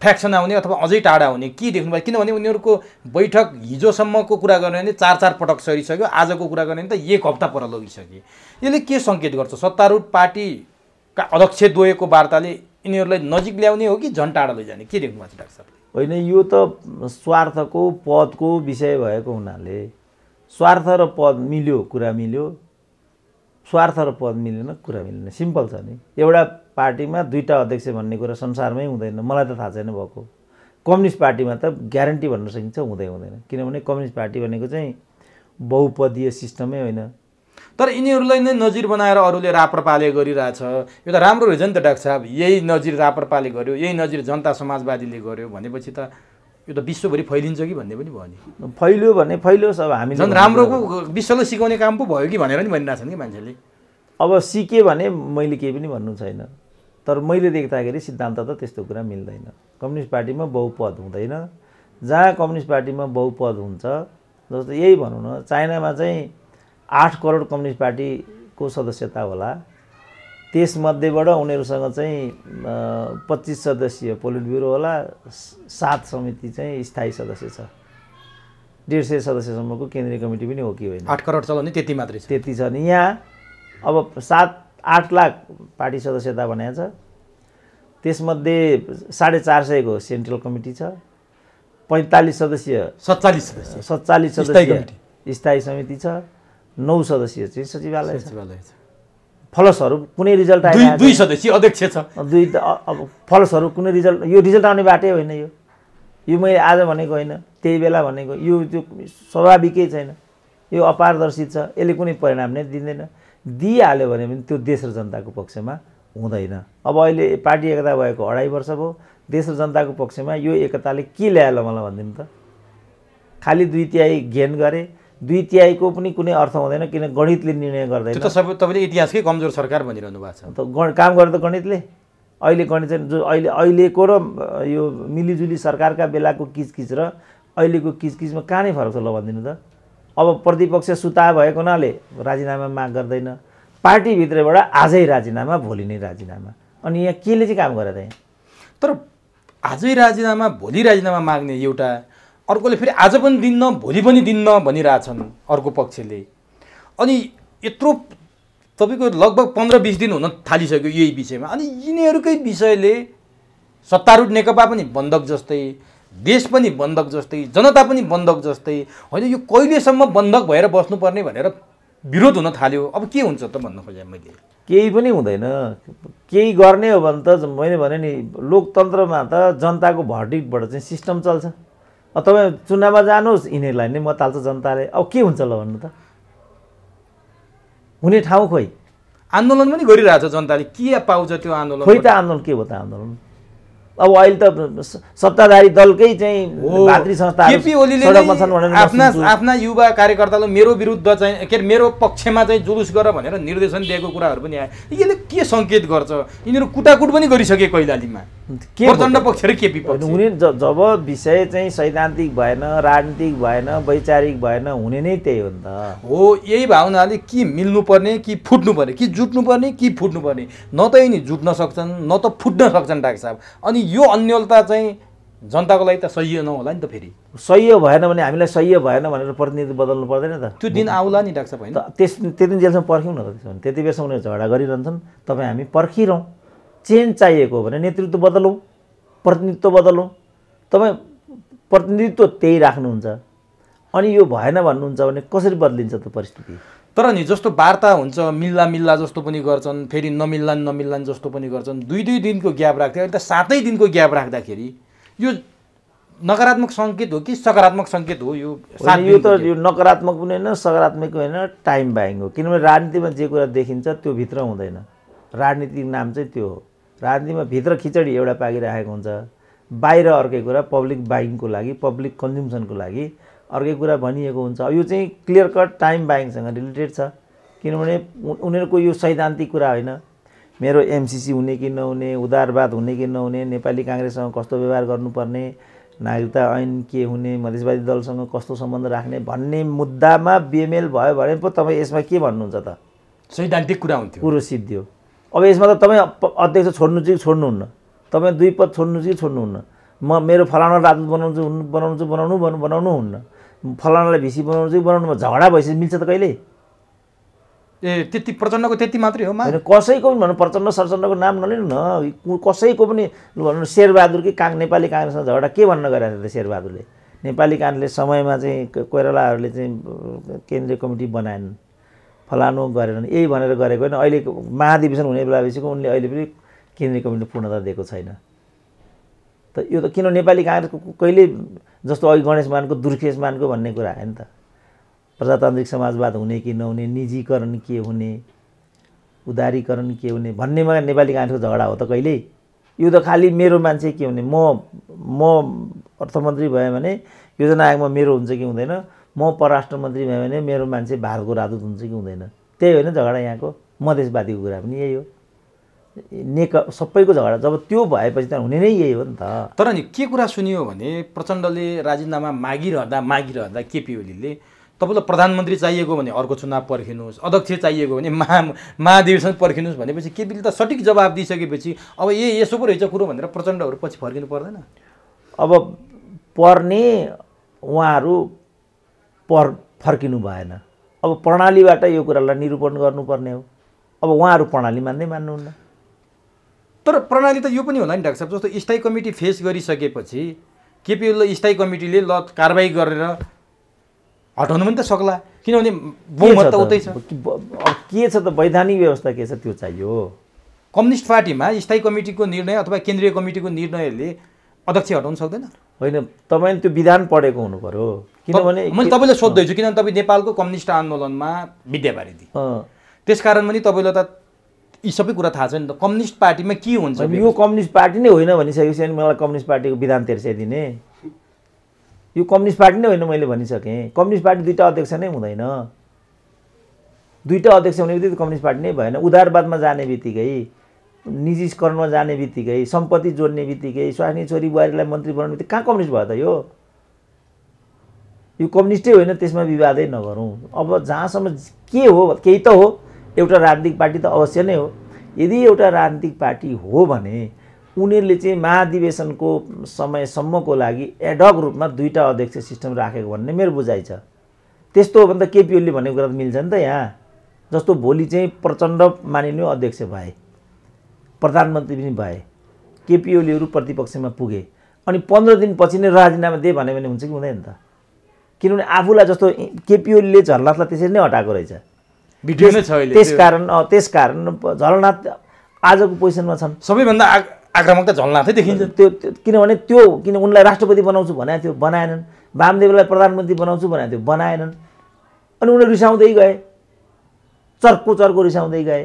फ्याक्सन आउने अथवा अझै टाढा हुने के देख्नु देख्नुभयो किनभने उनीहरूको बैठक हिजोसम्मको कुरा गर्ने भने चार चार पटक सरिसक्यो आजको कुरा गर्ने भने त एक हप्ता पर लगिसके यसले के सङ्केत गर्छ सत्तारूढ पार्टीका अध्यक्ष अध्यक्षद्वयको वार्ताले यिनीहरूलाई नजिक ल्याउने हो कि झन् टाढा लैजाने के देख्नु भएको छ डाक्टर साहब होइन यो त स्वार्थको पदको विषय भएको हुनाले स्वार्थ र पद मिल्यो कुरा मिल्यो स्वार्थ र पद मिलेन कुरा मिलेन सिम्पल छ नि एउटा पार्टीमा दुईवटा अध्यक्ष भन्ने कुरा संसारमै हुँदैन मलाई त थाहा छैन भएको कम्युनिस्ट पार्टीमा त ग्यारेन्टी भन्न सकिन्छ हुँदै हुँदैन किनभने कम्युनिस्ट पार्टी भनेको चाहिँ बहुपदीय सिस्टमै होइन तर यिनीहरूलाई नै नजिर बनाएर अरूले राप्रपाले गरिरहेछ यो त राम्रो रहेछ नि त डाक्टर साहब यही नजिर राप्रपाले गर्यो यही नजिर जनता समाजवादीले गर्यो भनेपछि त यो त विश्वभरि फैलिन्छ कि भन्ने पनि भयो नि फैलियो भने फैलियोस् अब हामी झन् राम्रो विश्वलाई सिकाउने काम पो भयो कि भनेर नि भनिरहेछन् कि मान्छेले अब सिकेँ भने मैले केही पनि भन्नु छैन तर मैले देख्दाखेरि सिद्धान्त त त्यस्तो कुरा मिल्दैन कम्युनिस्ट पार्टीमा बहुपद हुँदैन जहाँ कम्युनिस्ट पार्टीमा बहुपद हुन्छ जस्तो यही भनौँ न चाइनामा चाहिँ आठ करोड कम्युनिस्ट पार्टीको सदस्यता होला त्यसमध्येबाट उनीहरूसँग चाहिँ पच्चिस सदस्यीय पोलिट ब्युरो होला सात समिति चाहिँ स्थायी सदस्य छ डेढ सय सदस्यसम्मको केन्द्रीय कमिटी पनि हो कि होइन आठ करोड चलाउने त्यति मात्रै त्यति छ नि यहाँ अब सात आठ लाख पार्टी सदस्यता भनेको छ त्यसमध्ये साढे चार सयको सेन्ट्रल कमिटी छ पैँतालिस सदस्यीय सत्तालिस सदस्य सत्तालिस सदस्यीय स्थायी समिति छ नौ सदस्यीय चाहिँ सचिवालय सचिवालय छ फलसहरू कुनै रिजल्ट आयो दुई सदस्य अध्यक्ष छ दुई अब फलसहरू कुनै रिजल्ट यो रिजल्ट आउने बाटै होइन यो यो मैले आज भनेको होइन त्यही बेला भनेको यो त्यो स्वाभाविकै छैन यो अपारदर्शी छ यसले कुनै परिणाम नै दिँदैन दिइहाल्यो भने पनि त्यो देश र जनताको पक्षमा हुँदैन अब अहिले पार्टी एकता भएको अढाई वर्ष भयो देश र जनताको पक्षमा यो एकताले के ल्यायो मलाई भनिदिनु त खालि दुई तिहाई घेन गरे दुई तिहाईको पनि कुनै अर्थ हुँदैन किन गणितले निर्णय गर्दैन सबै तपाईँले इतिहासकै कमजोर सरकार भनिरहनु भएको छ त काम गर्यो त गणितले अहिले गणित जो अहिले अहिलेको र यो मिलिजुली सरकारका बेलाको किचकिच र अहिलेको किचकिचमा कहाँ नै फरक छ ल भनिदिनु त अब प्रतिपक्ष सुता भएको हुनाले राजीनामा माग गर्दैन पार्टीभित्रबाट आजै राजीनामा भोलि नै राजीनामा अनि यहाँ केले चाहिँ काम गरे त तर आजै राजीनामा भोलि राजीनामा माग्ने एउटा अर्कोले फेरि आज पनि दिन्न भोलि पनि दिन्न भनिरहेछन् अर्को पक्षले अनि यत्रो तपाईँको लगभग पन्ध्र बिस दिन हुन थालिसक्यो यही विषयमा अनि यिनीहरूकै विषयले सत्तारूढ नेकपा पनि बन्दक जस्तै देश पनि बन्धक जस्तै जनता पनि बन्धक जस्तै होइन यो कहिलेसम्म बन्धक भएर बस्नुपर्ने भनेर विरोध हुन थाल्यो अब के हुन्छ त भन्न खोजेँ मैले केही पनि हुँदैन केही गर्ने हो भने त मैले भने नि लोकतन्त्रमा त जनताको भर्डिकबाट चाहिँ सिस्टम चल्छ अब तपाईँ चुनावमा जानुहोस् यिनीहरूलाई नै मत हाल्छ जनताले अब के हुन्छ ल भन्नु त हुने ठाउँ खोइ आन्दोलन पनि गरिरहेछ जनताले के पाउँछ त्यो आन्दोलन खोइ त आन्दोलन के हो त आन्दोलन अब अहिले त सत्ताधारी दलकै चाहिँ भातृ संस्था आफ्ना आफ्ना युवा कार्यकर्तालाई मेरो विरुद्ध चाहिँ के अरे मेरो पक्षमा चाहिँ जुलुस गर भनेर निर्देशन दिएको कुराहरू पनि आयो यसले के सङ्केत गर्छ यिनीहरू कुटाकुट पनि गरिसके कैलालीमा के प्रचण्ड पक्ष र केपी पक्ष हुने जब विषय चाहिँ सैद्धान्तिक भएन राजनीतिक भएन वैचारिक भएन हुने नै त्यही हो नि त हो यही भावनाले कि मिल्नुपर्ने कि फुट्नुपर्ने कि जुट्नुपर्ने कि फुट्नुपर्ने न त यिनी जुट्न सक्छन् न त फुट्न सक्छन् डाक्टर साहब अनि यो अन्यलता चाहिँ जनताको लागि त सह्य नहोला नि त फेरि सह्य भएन भने हामीलाई सह्य भएन भनेर प्रतिनिधि बदल्नु पर्दैन त त्यो दिन आउला नि डाक्टर होइन त्यस त्यति जेलसम्म पर्ख्यौँ न त त्यसो भने त्यति बेलासम्म उनीहरू झगडा गरिरहन्छन् तपाईँ हामी पर्खिरहँ चेन्ज चाहिएको हो भने नेतृत्व बदलौँ प्रतिनिधित्व बदलौँ तपाईँ प्रतिनिधित्व त्यही राख्नुहुन्छ अनि यो भएन भन्नुहुन्छ भने कसरी बदलिन्छ त परिस्थिति तर नि जस्तो वार्ता हुन्छ मिल्ला मिल्ला जस्तो पनि गर्छन् फेरि नमिल्लान् नमिल्लान् जस्तो पनि गर्छन् दुई दुई दिनको ग्याप राख्थे अहिले त सातै दिनको ग्याप राख्दाखेरि यो नकारात्मक सङ्केत हो कि सकारात्मक सङ्केत हो यो यो त यो नकारात्मक पनि होइन सकारात्मक होइन टाइम बाइङ हो किनभने राजनीतिमा जे कुरा देखिन्छ त्यो भित्र हुँदैन राजनीतिक नाम चाहिँ त्यो हो राजनीतिमा भित्र खिचडी एउटा पाकिराखेको हुन्छ बाहिर अर्कै कुरा पब्लिक बाइङको लागि पब्लिक कन्ज्युम्सनको लागि अर्कै कुरा भनिएको हुन्छ यो चाहिँ क्लियर कट टाइम बाइङसँग रिलेटेड छ किनभने उनीहरूको यो सैद्धान्तिक कुरा होइन मेरो एमसिसी हुने कि नहुने उदारवाद हुने कि नहुने नेपाली काङ्ग्रेससँग कस्तो व्यवहार गर्नुपर्ने नागरिकता ऐन के हुने मधेसवादी दलसँग कस्तो सम्बन्ध राख्ने भन्ने मुद्दामा बेमेल भयो भने पो तपाईँ यसमा के भन्नुहुन्छ त सैद्धान्तिक कुरा हुन्थ्यो कुरो सिद्धियो अब यसमा त तपाईँ अध्यक्ष छोड्नु चाहिँ छोड्नुहुन्न तपाईँ दुई पद छोड्नु चाहिँ छोड्नुहुन्न म मेरो फलाना राजदूत बनाउँछु बनाउँछु बनाउनु बनाउनु हुन्न फलानालाई भिसी बनाउनु चाहिँ बनाउनुमा झगडा भइसक्यो मिल्छ त कहिले ए त्यति प्रचण्डको त्यति मात्रै हो होइन कसैको पनि भनौँ प्रचण्ड सरचण्डको नाम नलिनु न कसैको पनि भनौँ शेरबहादुरकै काङ नेपाली काङ्ग्रेसमा झगडा के भन्न गरेर त शेरबहादुरले नेपाली काङ्ग्रेसले समयमा चाहिँ कोइरालाहरूले चाहिँ केन्द्रीय कमिटी बनाएन फलानु गरेनन् यही भनेर गरेको होइन अहिले महाधिवेशन हुने बेलापछि उनले अहिले पनि केन्द्रीय कमिटी पूर्णता दिएको छैन त यो त किन नेपाली काङ्ग्रेसको कहिले जस्तो अघि गणेश मानको दुर्खेश मानको भन्ने कुरा आयो नि त प्रजातान्त्रिक समाजवाद हुने कि नहुने निजीकरण के हुने उदारीकरण के हुने भन्नेमा नेपाली काङ्ग्रेसको झगडा हो त कहिल्यै यो त खालि मेरो मान्छे के हुने म म अर्थमन्त्री भएँ भने योजना आयोगमा मेरो हुन्छ कि हुँदैन म परराष्ट्र मन्त्री भएँ भने मेरो मान्छे भारतको राजदूत हुन्छ कि हुँदैन त्यही होइन झगडा यहाँको मधेसवादीको कुरा पनि यही हो नेक सबैको झगडा जब त्यो भएपछि त हुने नै यही हो नि त तर नि के कुरा सुनियो भने प्रचण्डले राजीनामा मागिरहँदा मागिरहँदा केपी ओलीले तपाईँलाई प्रधानमन्त्री चाहिएको भने अर्को चुनाव पर्खिनुहोस् अध्यक्ष चाहिएको भने महा महाधिवेशन पर्खिनुहोस् भनेपछि केपीले त सठिक जवाब दिइसकेपछि अब ए यसो पो रहेछ कुरो भनेर प्रचण्डहरू पछि फर्किनु पर्दैन अब पर्ने उहाँहरू पर फर्किनु भएन अब प्रणालीबाट यो कुरालाई निरूपण गर्नुपर्ने हो अब उहाँहरू प्रणाली मान्दै मान्नुहुन्न तर प्रणाली त यो पनि होला नि डाक्टर साहब जस्तो स्थायी कमिटी फेस गरिसकेपछि केपिएललाई स्थायी कमिटीले ल कारवाही गरेर हटाउनु पनि त सक्ला किनभने बहुमत त उतै छ के छ त वैधानिक व्यवस्था के छ त्यो चाहियो कम्युनिस्ट पार्टीमा स्थायी कमिटीको निर्णय अथवा केन्द्रीय कमिटीको निर्णयले अध्यक्ष हटाउनु सक्दैन होइन तपाईँले त्यो विधान पढेको हुनु पऱ्यो किनभने मैले तपाईँलाई सोध्दैछु किनभने तपाईँ नेपालको कम्युनिस्ट आन्दोलनमा त्यस कारण पनि तपाईँलाई त यी सबै कुरा थाहा छ नि त कम्युनिस्ट पार्टीमा के हुन्छ यो कम्युनिस्ट पार्टी नै होइन भनिसकेपछि अनि मलाई कम्युनिस्ट पार्टीको विधान तेर्स्याइदिने यो कम्युनिस्ट पार्टी नै होइन मैले भनिसकेँ कम्युनिस्ट पार्टी दुईवटा अध्यक्ष नै हुँदैन दुईवटा अध्यक्ष हुने बित्तिकै कम्युनिस्ट पार्टी नै भएन उदारवादमा जाने बित्तिकै निजीकरणमा जाने बित्तिकै सम्पत्ति जोड्ने बित्तिकै स्वास्नी छोरी बुहारीलाई मन्त्री बनाउने बित्तिकै कहाँ कम्युनिस्ट भयो त यो यो कम्युनिस्टै होइन त्यसमा विवादै नगरौँ अब जहाँसम्म के हो केही त हो एउटा राजनीतिक पार्टी त अवश्य नै हो यदि एउटा राजनीतिक पार्टी हो भने उनीहरूले चाहिँ महाधिवेशनको समयसम्मको लागि एडक रूपमा दुईवटा अध्यक्ष सिस्टम राखेको भन्ने मेरो बुझाइ छ त्यस्तो हो भने त केपी ओलीले भनेको कुरा त मिल्छ नि त यहाँ जस्तो भोलि चाहिँ प्रचण्ड मानिने अध्यक्ष भए प्रधानमन्त्री पनि भए केपी ओलीहरू प्रतिपक्षमा पुगे अनि पन्ध्र दिनपछि नै राजीनामा दिए भन्यो भने हुन्छ कि हुँदैन त किनभने आफूलाई जस्तो केपी ओलीले झर्लासलाई त्यसरी नै हटाएको रहेछ भिडियो नै छ अहिले त्यसकारण त्यसकारण झलनाथ आजको पोजिसनमा छन् सबैभन्दा आक्रमक त झलनाथै देखिन्छ त्यो किनभने त्यो किन उनलाई राष्ट्रपति बनाउँछु भनेको थियो बनाएनन् वामदेवलाई प्रधानमन्त्री बनाउँछु भनेको थियो बनाएनन् अनि उनीहरू रिसाउँदै गए चर्को चर्को रिसाउँदै गए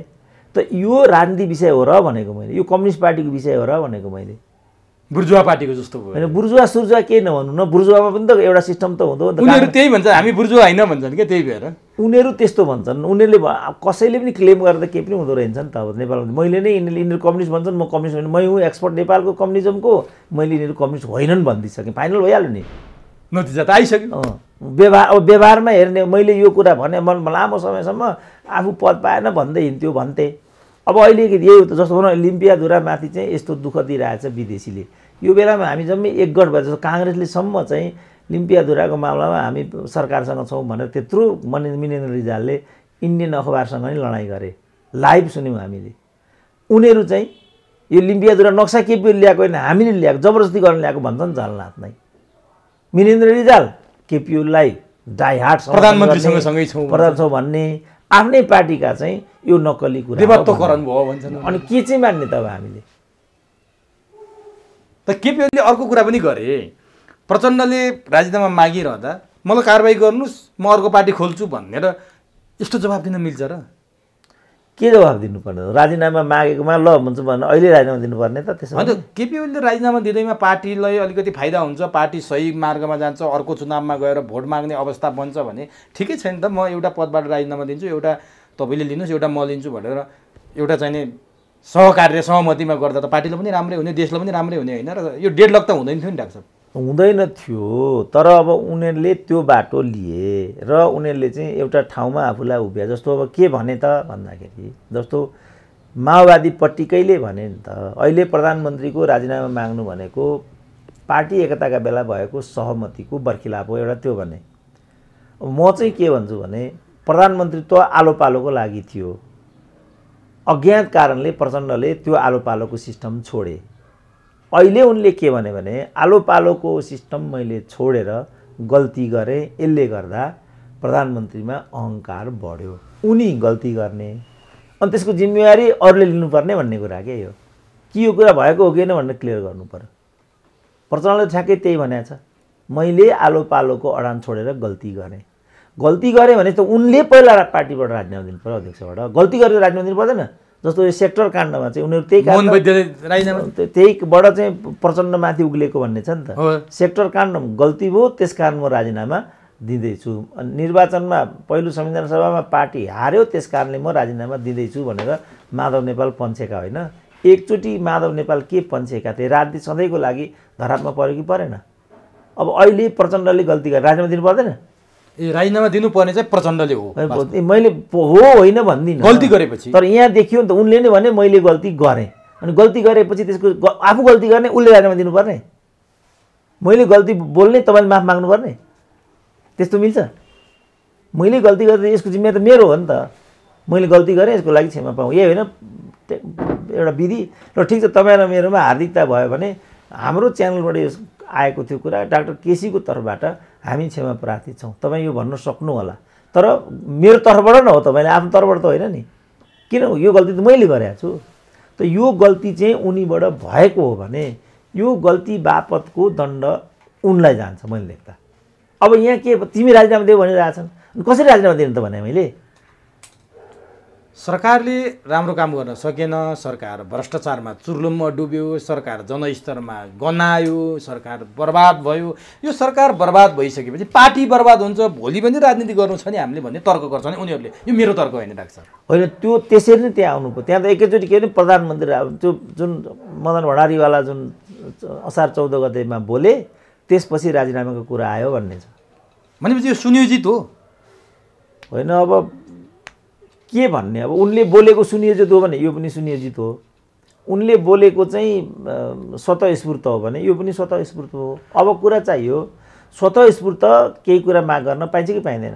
त यो राजनीति विषय हो र भनेको मैले यो कम्युनिस्ट पार्टीको विषय हो र भनेको मैले बुर्जुवा पार्टीको जस्तो भयो होइन बुर्जुवा सुर्जुवा केही नभन्नु न बुर्जुवामा पनि त एउटा सिस्टम त हुँदो उनीहरू त्यही भन्छ हामी बुर्जुवा होइन भन्छन् क्या त्यही भएर उनीहरू त्यस्तो भन्छन् उनीहरूले कसैले पनि क्लेम गर्दा केही पनि हुँदो रहेछ नि त अब नेपालमा मैले नै यिनीहरूले यिनीहरू कम्युनिस्ट भन्छन् म कम्युनिस्ट भन्नु मै हुँ एक्सपर्ट नेपालको कम्युनिजमको मैले यिनीहरू कम्युनिस्ट होइनन् भनिदिइसकेँ फाइनल भइहाल्यो नि नतिजा त आइसक्यो व्यवहार अब व्यवहारमा हेर्ने मैले यो कुरा भने म लामो समयसम्म आफू पद पाएन भन्दै हिँड्थ्यो भन्थेँ अब अहिले यही हो त जस्तो भनौँ लिम्पियाधुरामाथि चाहिँ यस्तो दुःख दिइरहेछ विदेशीले यो बेलामा हामी जम्मै एकगढ भए जस्तो काङ्ग्रेसले सम्म चाहिँ लिम्पियाधुराको मामलामा हामी सरकारसँग छौँ भनेर त्यत्रो मने मिनेन्द्र रिजालले इन्डियन अखबारसँग नै लडाइँ गरे लाइभ सुन्यौँ हामीले उनीहरू चाहिँ यो लिम्पियाधुरा नक्सा के पी ल्याएको होइन हामीले ल्याएको जबरजस्ती गर्न ल्याएको भन्छन् झलनाथ नै मिनेन्द्र रिजाल केपियुलाई डाइहाट प्रधानमन्त्रीसँग सँगै छौँ प्रधान छौँ भन्ने आफ्नै पार्टीका चाहिँ यो नक्कली कुरा भयो भन्छन् अनि के चाहिँ मान्ने त अब हामीले त केपिओलीले अर्को कुरा पनि गरे प्रचण्डले राजीनामा मागिरहँदा मलाई कारवाही गर्नुहोस् म अर्को पार्टी खोल्छु भनेर यस्तो जवाब दिन मिल्छ र के जवाब दिनुपर्ने राजीनामा मागेकोमा ल हुन्छ भने अहिले राजीनामा दिनुपर्ने त त्यसो होइन केपी ओलीले राजीनामा दिँदैमा पार्टीलाई अलिकति फाइदा हुन्छ पार्टी सही मार्गमा जान्छ अर्को चुनावमा गएर भोट माग्ने अवस्था बन्छ भने ठिकै छैन त म एउटा पदबाट राजीनामा दिन्छु एउटा तपाईँले लिनुहोस् एउटा म लिन्छु भनेर एउटा चाहिने सहकार्य सहमतिमा गर्दा त पार्टीलाई पनि राम्रै हुने देशलाई पनि राम्रै हुने होइन र यो डेडलक त हुँदैन थियो नि डाक्टर हुँदैन थियो तर अब उनीहरूले त्यो बाटो लिए र उनीहरूले चाहिँ एउटा ठाउँमा आफूलाई उभ्या जस्तो अब के भने त भन्दाखेरि जस्तो माओवादीपट्टि कहिले भने नि त अहिले प्रधानमन्त्रीको राजीनामा माग्नु भनेको पार्टी एकताका बेला भएको सहमतिको बर्खिलाप हो एउटा त्यो भने म चाहिँ के भन्छु भने प्रधानमन्त्रीत्व आलो पालोको लागि थियो अज्ञात कारणले प्रचण्डले त्यो आलो पालोको सिस्टम छोडे अहिले उनले के भन्यो भने आलो पालोको सिस्टम मैले छोडेर गल्ती गरेँ यसले गर्दा प्रधानमन्त्रीमा अहङ्कार बढ्यो उनी गल्ती गर्ने अनि त्यसको जिम्मेवारी अरूले लिनुपर्ने भन्ने कुरा के हो कि यो कुरा भएको हो कि होइन भनेर क्लियर गर्नु पऱ्यो प्रचण्डले ठ्याक्कै त्यही भनेको छ मैले आलो पालोको अडान छोडेर गल्ती गरेँ गल्ती गरेँ भने त उनले पहिला पार्टीबाट राजीनामा दिनु पऱ्यो अध्यक्षबाट गल्ती गरेर राजीनामा दिनु पर्दैन जस्तो यो सेक्टर काण्डमा चाहिँ उनीहरू त्यही कारण त्यहीबाट चाहिँ प्रचण्ड माथि उग्लेको भन्ने छ नि त सेक्टर काण्ड गल्ती भयो त्यस कारण म राजीनामा दिँदैछु निर्वाचनमा पहिलो संविधान सभामा पार्टी हार्यो त्यस कारणले म राजीनामा दिँदैछु भनेर माधव नेपाल पन्छेका होइन एकचोटि माधव नेपाल के पन्छेका थिए राजनीति सधैँको लागि धरापमा पऱ्यो कि परेन अब अहिले प्रचण्डले गल्ती गरेर राजीनामा दिनु पर्दैन ए राजीनामा दिनुपर्ने चाहिँ प्रचण्डले हो मैले हो होइन भन्दिनँ गल्ती गरेपछि तर यहाँ देखियो नि त उनले नै भने मैले गल्ती गरेँ अनि गल्ती गरेपछि त्यसको आफू गल्ती गर्ने उसले राजीनामा दिनुपर्ने मैले गल्ती बोल्ने तपाईँले माफ माग्नुपर्ने त्यस्तो मिल्छ मैले गल्ती गरेँ यसको जिम्मे त मेरो हो नि त मैले गल्ती गरेँ यसको लागि क्षमा पाऊँ यही होइन एउटा विधि र ठिक छ तपाईँ र मेरोमा हार्दिकता भयो भने हाम्रो च्यानलबाट यस आएको थियो कुरा डाक्टर केसीको तर्फबाट हामी क्षमा प्रार्थी छौँ तपाईँ यो भन्न सक्नुहोला तर मेरो तर्फबाट न हो तपाईँले आफ्नो तर्फबाट त होइन नि किन यो गल्ती त मैले गरेको छु त यो गल्ती चाहिँ उनीबाट भएको हो भने यो गल्ती बापतको दण्ड उनलाई जान्छ मैले लेख्दा अब यहाँ के तिमी राजीनामा देऊ भनिरहेछन् कसरी राजीनामा दिनु त भने मैले सरकारले राम्रो काम गर्न सकेन सरकार भ्रष्टाचारमा चुर्लुम्म डुब्यो सरकार जनस्तरमा गनायो सरकार बर्बाद भयो यो सरकार बर्बाद भइसकेपछि पार्टी बर्बाद हुन्छ भोलि पनि राजनीति गर्नु छ नि हामीले भन्ने तर्क गर्छ नि उनीहरूले यो मेरो तर्क होइन डाक्टर होइन त्यो त्यसरी नै त्यहाँ आउनु पर्यो त्यहाँ त एकैचोटि के भने प्रधानमन्त्री त्यो जुन मदन भण्डारीवाला जुन असार चौध गतेमा बोले त्यसपछि राजीनामाको कुरा आयो भन्ने छ भनेपछि यो सुनियोजित हो होइन अब के भन्ने अब उनले बोलेको सुनियोजित हो भने यो पनि सुनियोजित हो उनले बोलेको चाहिँ स्वतस्फूर्त हो भने यो पनि स्वतस्फूर्त हो अब कुरा चाहियो स्वतस्फूर्त केही कुरा माग गर्न पाइन्छ कि पाइँदैन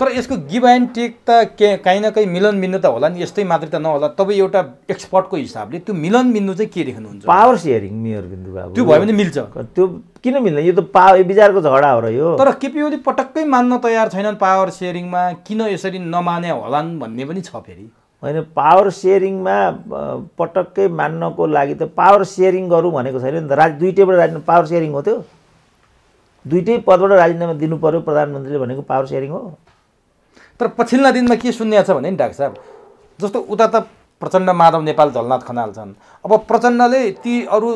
तर यसको गिभ एन्ड टेक त के काहीँ न काहीँ मिलन बिन्दु त होला नि यस्तै मात्रै त नहोला तपाईँ एउटा एक्सपर्टको हिसाबले त्यो मिलन बिन्दु चाहिँ के देख्नुहुन्छ पावर सेयरिङ मेयर बिन्दु बाबु त्यो भयो भने मिल्छ त्यो किन मिल्दैन यो त पा विचारको झगडा हो र यो तर केपिओली पटक्कै मान्न तयार छैनन् पावर सेयरिङमा किन यसरी नमाने होलान् भन्ने पनि छ फेरि होइन पावर सेयरिङमा पटक्कै मान्नको लागि त पावर सेयरिङ गरौँ भनेको छैन नि त राज दुइटैबाट राज्य पावर सेयरिङ हो त्यो दुइटै पदबाट राजीनामा दिनु पऱ्यो प्रधानमन्त्रीले भनेको पावर सेयरिङ हो तर पछिल्ला दिनमा के सुन्ने छ भने नि डाक्टर साहब जस्तो उता त प्रचण्ड माधव नेपाल झलनाथ खनाल छन् अब प्रचण्डले ती अरू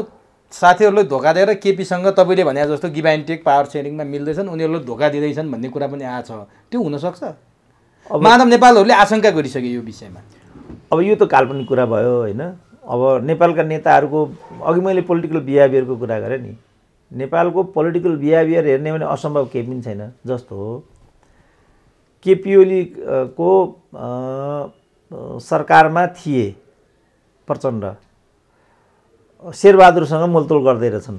साथीहरूलाई धोका दिएर केपीसँग तपाईँले भने जस्तो गिभाइन्टेक पावर सेयरिङमा मिल्दैछन् उनीहरूलाई धोका दिँदैछन् भन्ने कुरा पनि छ त्यो हुनसक्छ अब माधव नेपालहरूले आशंका गरिसक्यो यो विषयमा अब यो त काल्पनिक कुरा भयो होइन अब नेपालका नेताहरूको अघि मैले पोलिटिकल बिहेभियरको कुरा गरेँ नि नेपालको पोलिटिकल बिहेभियर हेर्ने भने असम्भव केही पनि छैन जस्तो हो केपी ओलीको सरकारमा थिए प्रचण्ड शेरबहादुरसँग मोलतोल गर्दै रहेछन्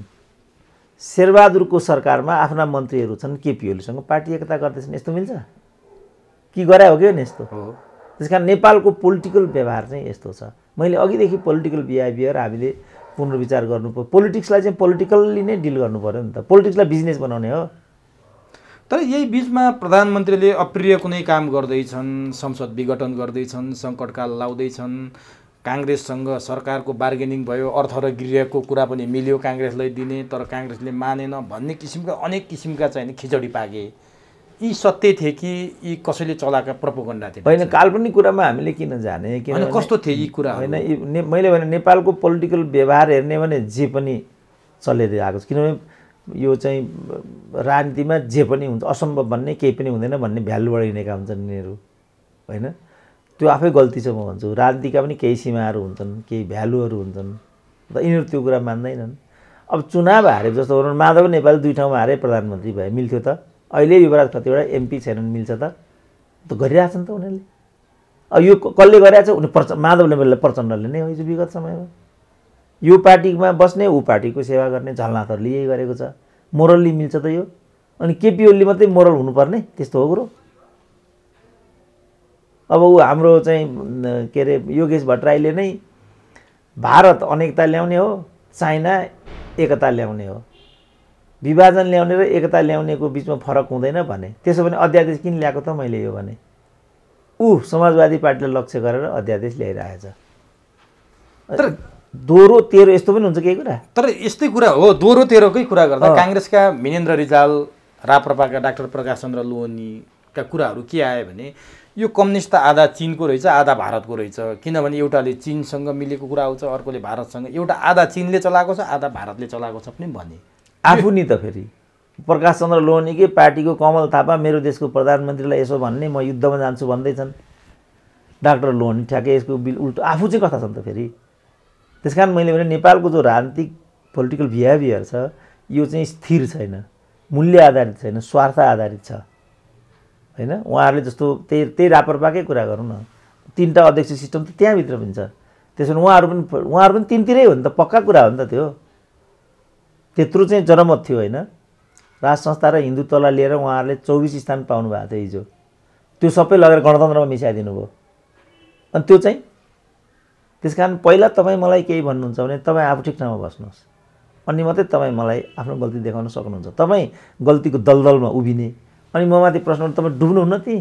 शेरबहादुरको सरकारमा आफ्ना मन्त्रीहरू छन् केपी ओलीसँग पार्टी एकता गर्दैछन् यस्तो मिल्छ कि गरायो हो कि यस्तो त्यस कारण नेपालको पोलिटिकल व्यवहार चाहिँ यस्तो छ मैले अघिदेखि पोलिटिकल बिहेभियर हामीले पुनर्विचार गर्नु पर्यो पोलिटिक्सलाई चाहिँ पोलिटिकल्ली नै डिल गर्नु पऱ्यो नि त पोलिटिक्सलाई बिजनेस बनाउने हो तर यही बिचमा प्रधानमन्त्रीले अप्रिय कुनै काम गर्दैछन् संसद विघटन गर्दैछन् सङ्कटकाल लाउँदैछन् काङ्ग्रेससँग सरकारको बार्गेनिङ भयो अर्थ र गृहको कुरा पनि मिल्यो काङ्ग्रेसलाई दिने तर काङ्ग्रेसले मानेन भन्ने किसिमका अनेक किसिमका चाहिँ खिचडी पाके यी सत्य थिए कि यी कसैले चलाएका प्रपोगण्डा थिए होइन काल्पनिक कुरामा हामीले किन जाने किन कस्तो थिए यी कुरा होइन मैले भने नेपालको पोलिटिकल व्यवहार हेर्ने भने जे पनि चलेर आएको छ किनभने यो चाहिँ राजनीतिमा जे पनि हुन्छ असम्भव भन्ने केही पनि हुँदैन भन्ने भ्यालुबाट हिँडेका हुन्छन् यिनीहरू होइन त्यो आफै गल्ती छ म भन्छु राजनीतिका पनि केही सीमाहरू हुन्छन् केही भ्यालुहरू हुन्छन् र यिनीहरू त्यो कुरा मान्दैनन् अब चुनाव हारे जस्तो भनौँ माधव नेपाल दुई ठाउँमा हारे प्रधानमन्त्री भए मिल्थ्यो त अहिले युवराज कतिवटा एमपी छैनन् मिल्छ त त गरिरहेछन् त उनीहरूले अब यो कसले गरिरहेछ उनी प्रच माधव नेपालले प्रचण्डले नै हो हिजो विगत समयमा यो पार्टीमा बस्ने ऊ पार्टीको सेवा गर्ने झलनाथहरूले यही गरेको छ मोरल्ली मिल्छ त यो अनि केपी ओली मात्रै मोरल हुनुपर्ने त्यस्तो हो कुरो अब ऊ हाम्रो चाहिँ के अरे योगेश भट्टराईले नै भारत अनेकता ल्याउने हो चाइना एकता ल्याउने हो विभाजन ल्याउने र एकता ल्याउनेको बिचमा फरक हुँदैन भने त्यसो भने अध्यादेश किन ल्याएको त मैले यो भने ऊ समाजवादी पार्टीलाई लक्ष्य गरेर अध्यादेश ल्याइरहेछ तर दोहोरो तेह्रो यस्तो पनि हुन्छ केही कुरा तर यस्तै कुरा हो दोहोरो तेह्रकै कुरा गर्दा काङ्ग्रेसका मिनेन्द्र रिजाल राप्रपाका डाक्टर प्रकाश चन्द्र लोनीका कुराहरू के आयो भने यो कम्युनिस्ट त आधा चिनको रहेछ आधा भारतको रहेछ किनभने एउटाले चिनसँग मिलेको कुरा आउँछ अर्कोले भारतसँग एउटा आधा चिनले चलाएको छ आधा भारतले चलाएको छ पनि भने आफू नि त फेरि प्रकाश चन्द्र लोनीकै पार्टीको कमल थापा मेरो देशको प्रधानमन्त्रीलाई यसो भन्ने म युद्धमा जान्छु भन्दैछन् डाक्टर लोहनी ठ्याके यसको बिल उल्टो आफू चाहिँ कथा छन् त फेरि त्यस कारण मैले भने नेपालको जो राजनीतिक पोलिटिकल बिहेभियर छ यो चाहिँ स्थिर छैन मूल्य आधारित छैन स्वार्थ आधारित छ होइन उहाँहरूले जस्तो त्यही त्यही रापरपाकै कुरा गरौँ न तिनवटा अध्यक्ष सिस्टम त त्यहाँभित्र पनि छ त्यसो भने उहाँहरू पनि उहाँहरू पनि तिनतिरै हो नि त पक्का कुरा हो नि त त्यो त्यत्रो चाहिँ जनमत थियो होइन राज संस्था र हिन्दुत्वलाई लिएर उहाँहरूले चौबिस स्थान पाउनु भएको थियो हिजो त्यो सबै लगेर गणतन्त्रमा मिसाइदिनु भयो अनि त्यो चाहिँ त्यस कारण पहिला तपाईँ मलाई केही भन्नुहुन्छ भने तपाईँ आफू ठिक ठाउँमा बस्नुहोस् अनि मात्रै तपाईँ मलाई आफ्नो गल्ती देखाउन सक्नुहुन्छ तपाईँ गल्तीको दलदलमा उभिने अनि म माथि प्रश्न तपाईँ डुब्नुहुन्न ती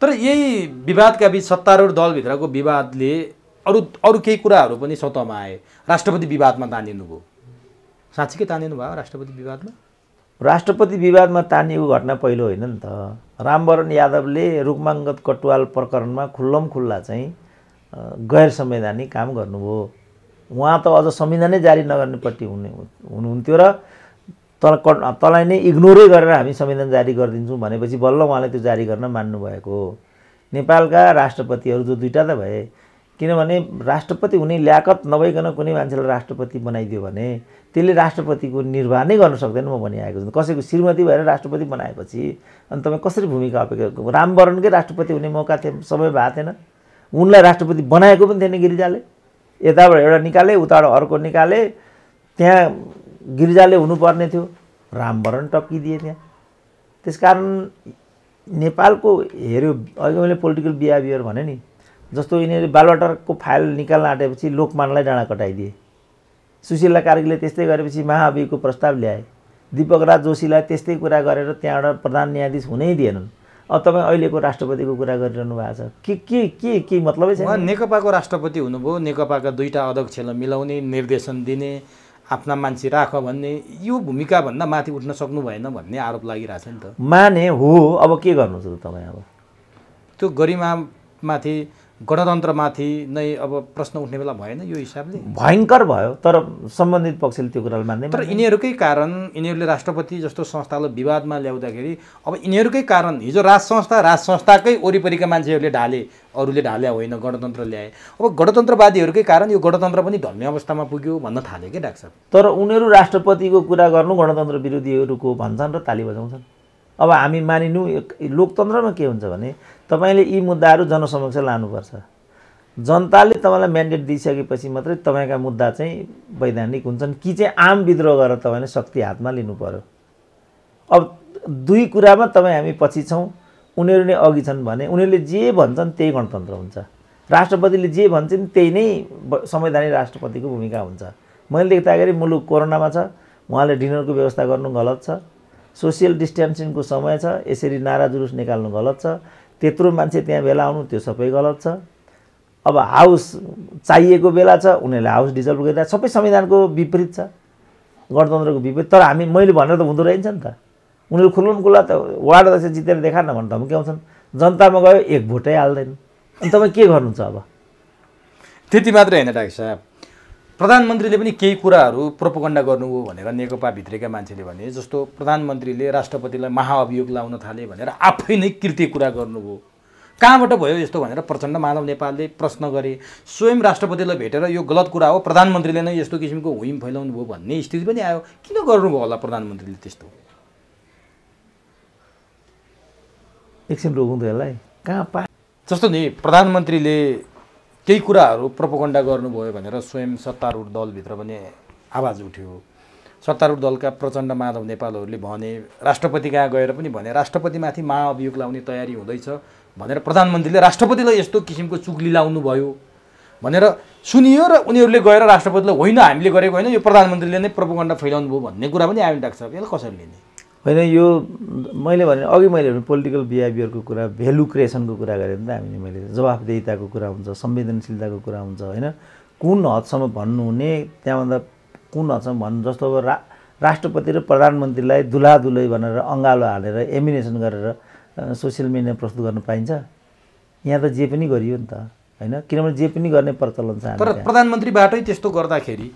तर यही विवादका बिच सत्तारूढ दलभित्रको विवादले अरू अरू केही कुराहरू पनि सतहमा आए राष्ट्रपति विवादमा तानिनुभयो साँच्चीकै तानिनु भयो राष्ट्रपति विवादमा राष्ट्रपति विवादमा तानिएको घटना पहिलो होइन नि त रामवरण यादवले रुखमाङ्गत कटुवाल प्रकरणमा खुल्लम खुल्ला चाहिँ गैर संवैधानिक काम गर्नुभयो उहाँ त अझ संविधानै जारी नगर्नेपट्टि हुने हुनुहुन्थ्यो र तल तँलाई नै इग्नोरै गरेर हामी संविधान जारी गरिदिन्छौँ भनेपछि बल्ल उहाँले त्यो जारी गर्न मान्नुभएको हो नेपालका राष्ट्रपतिहरू जो दुइटा त भए किनभने राष्ट्रपति हुने ल्याकत नभइकन कुनै मान्छेलाई राष्ट्रपति बनाइदियो भने त्यसले राष्ट्रपतिको निर्वाह नै गर्न सक्दैन म भनिआएको छु कसैको श्रीमती भएर राष्ट्रपति बनाएपछि अनि तपाईँ कसरी भूमिका अपेक्षा रामवरणकै राष्ट्रपति हुने मौका थिए सबै भएको थिएन उनलाई राष्ट्रपति बनाएको पनि थिएन गिरिजाले यताबाट एउटा निकाले उताबाट अर्को निकाले त्यहाँ गिरिजाले हुनुपर्ने थियो रामवरण टक्किदिए त्यहाँ त्यस कारण नेपालको हेऱ्यो अघि मैले पोलिटिकल बिहेभियर भने नि जस्तो यिनीहरूले बालवाटरको फाइल निकाल्न आँटेपछि लोकमानलाई डाँडा कटाइदिए सुशीला कार्कीले त्यस्तै गरेपछि महाअभिको प्रस्ताव ल्याए दिपक राज जोशीलाई त्यस्तै कुरा गरेर त्यहाँबाट प्रधान न्यायाधीश हुनै दिएनन् अब तपाईँ अहिलेको राष्ट्रपतिको कुरा गरिरहनु भएको छ के के के के मतलबै छ नेकपाको राष्ट्रपति हुनुभयो नेकपाका दुईवटा अध्यक्षलाई मिलाउने निर्देशन दिने आफ्ना मान्छे राख भन्ने यो भूमिकाभन्दा माथि उठ्न सक्नु भएन भन्ने आरोप लागिरहेछ नि त माने हो अब के गर्नु त तपाईँ अब त्यो गरिमामाथि गणतन्त्रमाथि नै अब प्रश्न उठ्ने बेला भएन यो हिसाबले भयङ्कर भयो तर सम्बन्धित पक्षले त्यो कुरालाई मान्दैन तर यिनीहरूकै कारण यिनीहरूले राष्ट्रपति जस्तो संस्थालाई विवादमा ल्याउँदाखेरि अब यिनीहरूकै कारण हिजो राज संस्था राज संस्थाकै वरिपरिका मान्छेहरूले ढाले अरूले ढाल्या होइन गणतन्त्र ल्याए अब गणतन्त्रवादीहरूकै कारण यो गणतन्त्र पनि ढल्ने अवस्थामा पुग्यो भन्न थाले कि डाक्टर तर उनीहरू राष्ट्रपतिको कुरा गर्नु गणतन्त्र विरोधीहरूको भन्छन् र ताली बजाउँछन् अब हामी मानिनु लोकतन्त्रमा के हुन्छ भने तपाईँले यी मुद्दाहरू जनसमक्ष लानुपर्छ जनताले तपाईँलाई म्यान्डेट दिइसकेपछि मात्रै तपाईँका मुद्दा चाहिँ वैधानिक हुन्छन् कि चाहिँ आम विद्रोह गरेर तपाईँले शक्ति हातमा लिनु पऱ्यो अब दुई कुरामा तपाईँ हामी पछि छौँ उनीहरू नै अघि छन् भने उनीहरूले जे भन्छन् त्यही गणतन्त्र हुन्छ राष्ट्रपतिले जे भन्छन् त्यही नै संवैधानिक राष्ट्रपतिको भूमिका हुन्छ मैले देख्दाखेरि मुलुक कोरोनामा छ उहाँले डिनरको व्यवस्था गर्नु गलत छ सोसियल डिस्टेन्सिङको समय छ यसरी नारा जुलुस निकाल्नु गलत छ त्यत्रो मान्छे त्यहाँ भेला आउनु त्यो सबै गलत छ अब हाउस चाहिएको बेला छ उनीहरूले हाउस डिजल्भ गरिरहेको सबै संविधानको विपरीत छ गणतन्त्रको विपरीत तर हामी मैले भनेर त हुँदो रहेछ नि त उनीहरू खुल्लो खुल्ला त वार्ड अध्यक्ष जितेर देखा न भनेर धम्क्याउँछन् जनतामा गयो एक भोटै हाल्दैन अनि तपाईँ के गर्नुहुन्छ अब त्यति मात्रै होइन डाक्टर साहब प्रधानमन्त्रीले पनि केही कुराहरू प्रोपोगन्डा गर्नु हो भनेर नेकपाभित्रका मान्छेले भने जस्तो प्रधानमन्त्रीले राष्ट्रपतिलाई महाअभियोग लाउन थाले भनेर आफै नै कृति कुरा गर्नुभयो कहाँबाट भयो यस्तो भनेर प्रचण्ड माधव नेपालले प्रश्न गरे स्वयं राष्ट्रपतिलाई भेटेर यो गलत कुरा हो प्रधानमन्त्रीले नै यस्तो किसिमको हुइम फैलाउनु भयो भन्ने स्थिति पनि आयो किन गर्नुभयो होला प्रधानमन्त्रीले त्यस्तो एकछिन रोक्नु यसलाई कहाँ पा जस्तो नि प्रधानमन्त्रीले केही कुराहरू प्रपोगण्डा गर्नुभयो भनेर स्वयं सत्तारूढ दलभित्र पनि आवाज उठ्यो सत्तारूढ दलका प्रचण्ड माधव नेपालहरूले भने राष्ट्रपति कहाँ गएर पनि भने राष्ट्रपतिमाथि महाअभियोग लाउने तयारी हुँदैछ भनेर प्रधानमन्त्रीले राष्ट्रपतिलाई यस्तो किसिमको चुक्ली लाउनु भयो भनेर सुनियो र उनीहरूले गएर राष्ट्रपतिलाई होइन हामीले गरेको होइन यो प्रधानमन्त्रीले नै प्रपोगण्डा फैलाउनु भयो भन्ने कुरा पनि आयो छ यसलाई कसरी लिने होइन यो मैले भने अघि मैले भने पोलिटिकल बिहेभियरको कुरा भेल्यु क्रिएसनको कुरा गरेँ नि त हामीले मैले जवाफदेहिताको कुरा हुन्छ संवेदनशीलताको कुरा हुन्छ होइन कुन हदसम्म भन्नुहुने त्यहाँभन्दा कुन हदसम्म भन्नु जस्तो अब रा राष्ट्रपति र प्रधानमन्त्रीलाई दुला दुलै भनेर अँगालो हालेर एमिनेसन गरेर सोसियल मिडिया प्रस्तुत गर्न पाइन्छ यहाँ त जे पनि गरियो नि त होइन किनभने जे पनि गर्ने प्रचलन छ तर प्रधानमन्त्रीबाटै त्यस्तो गर्दाखेरि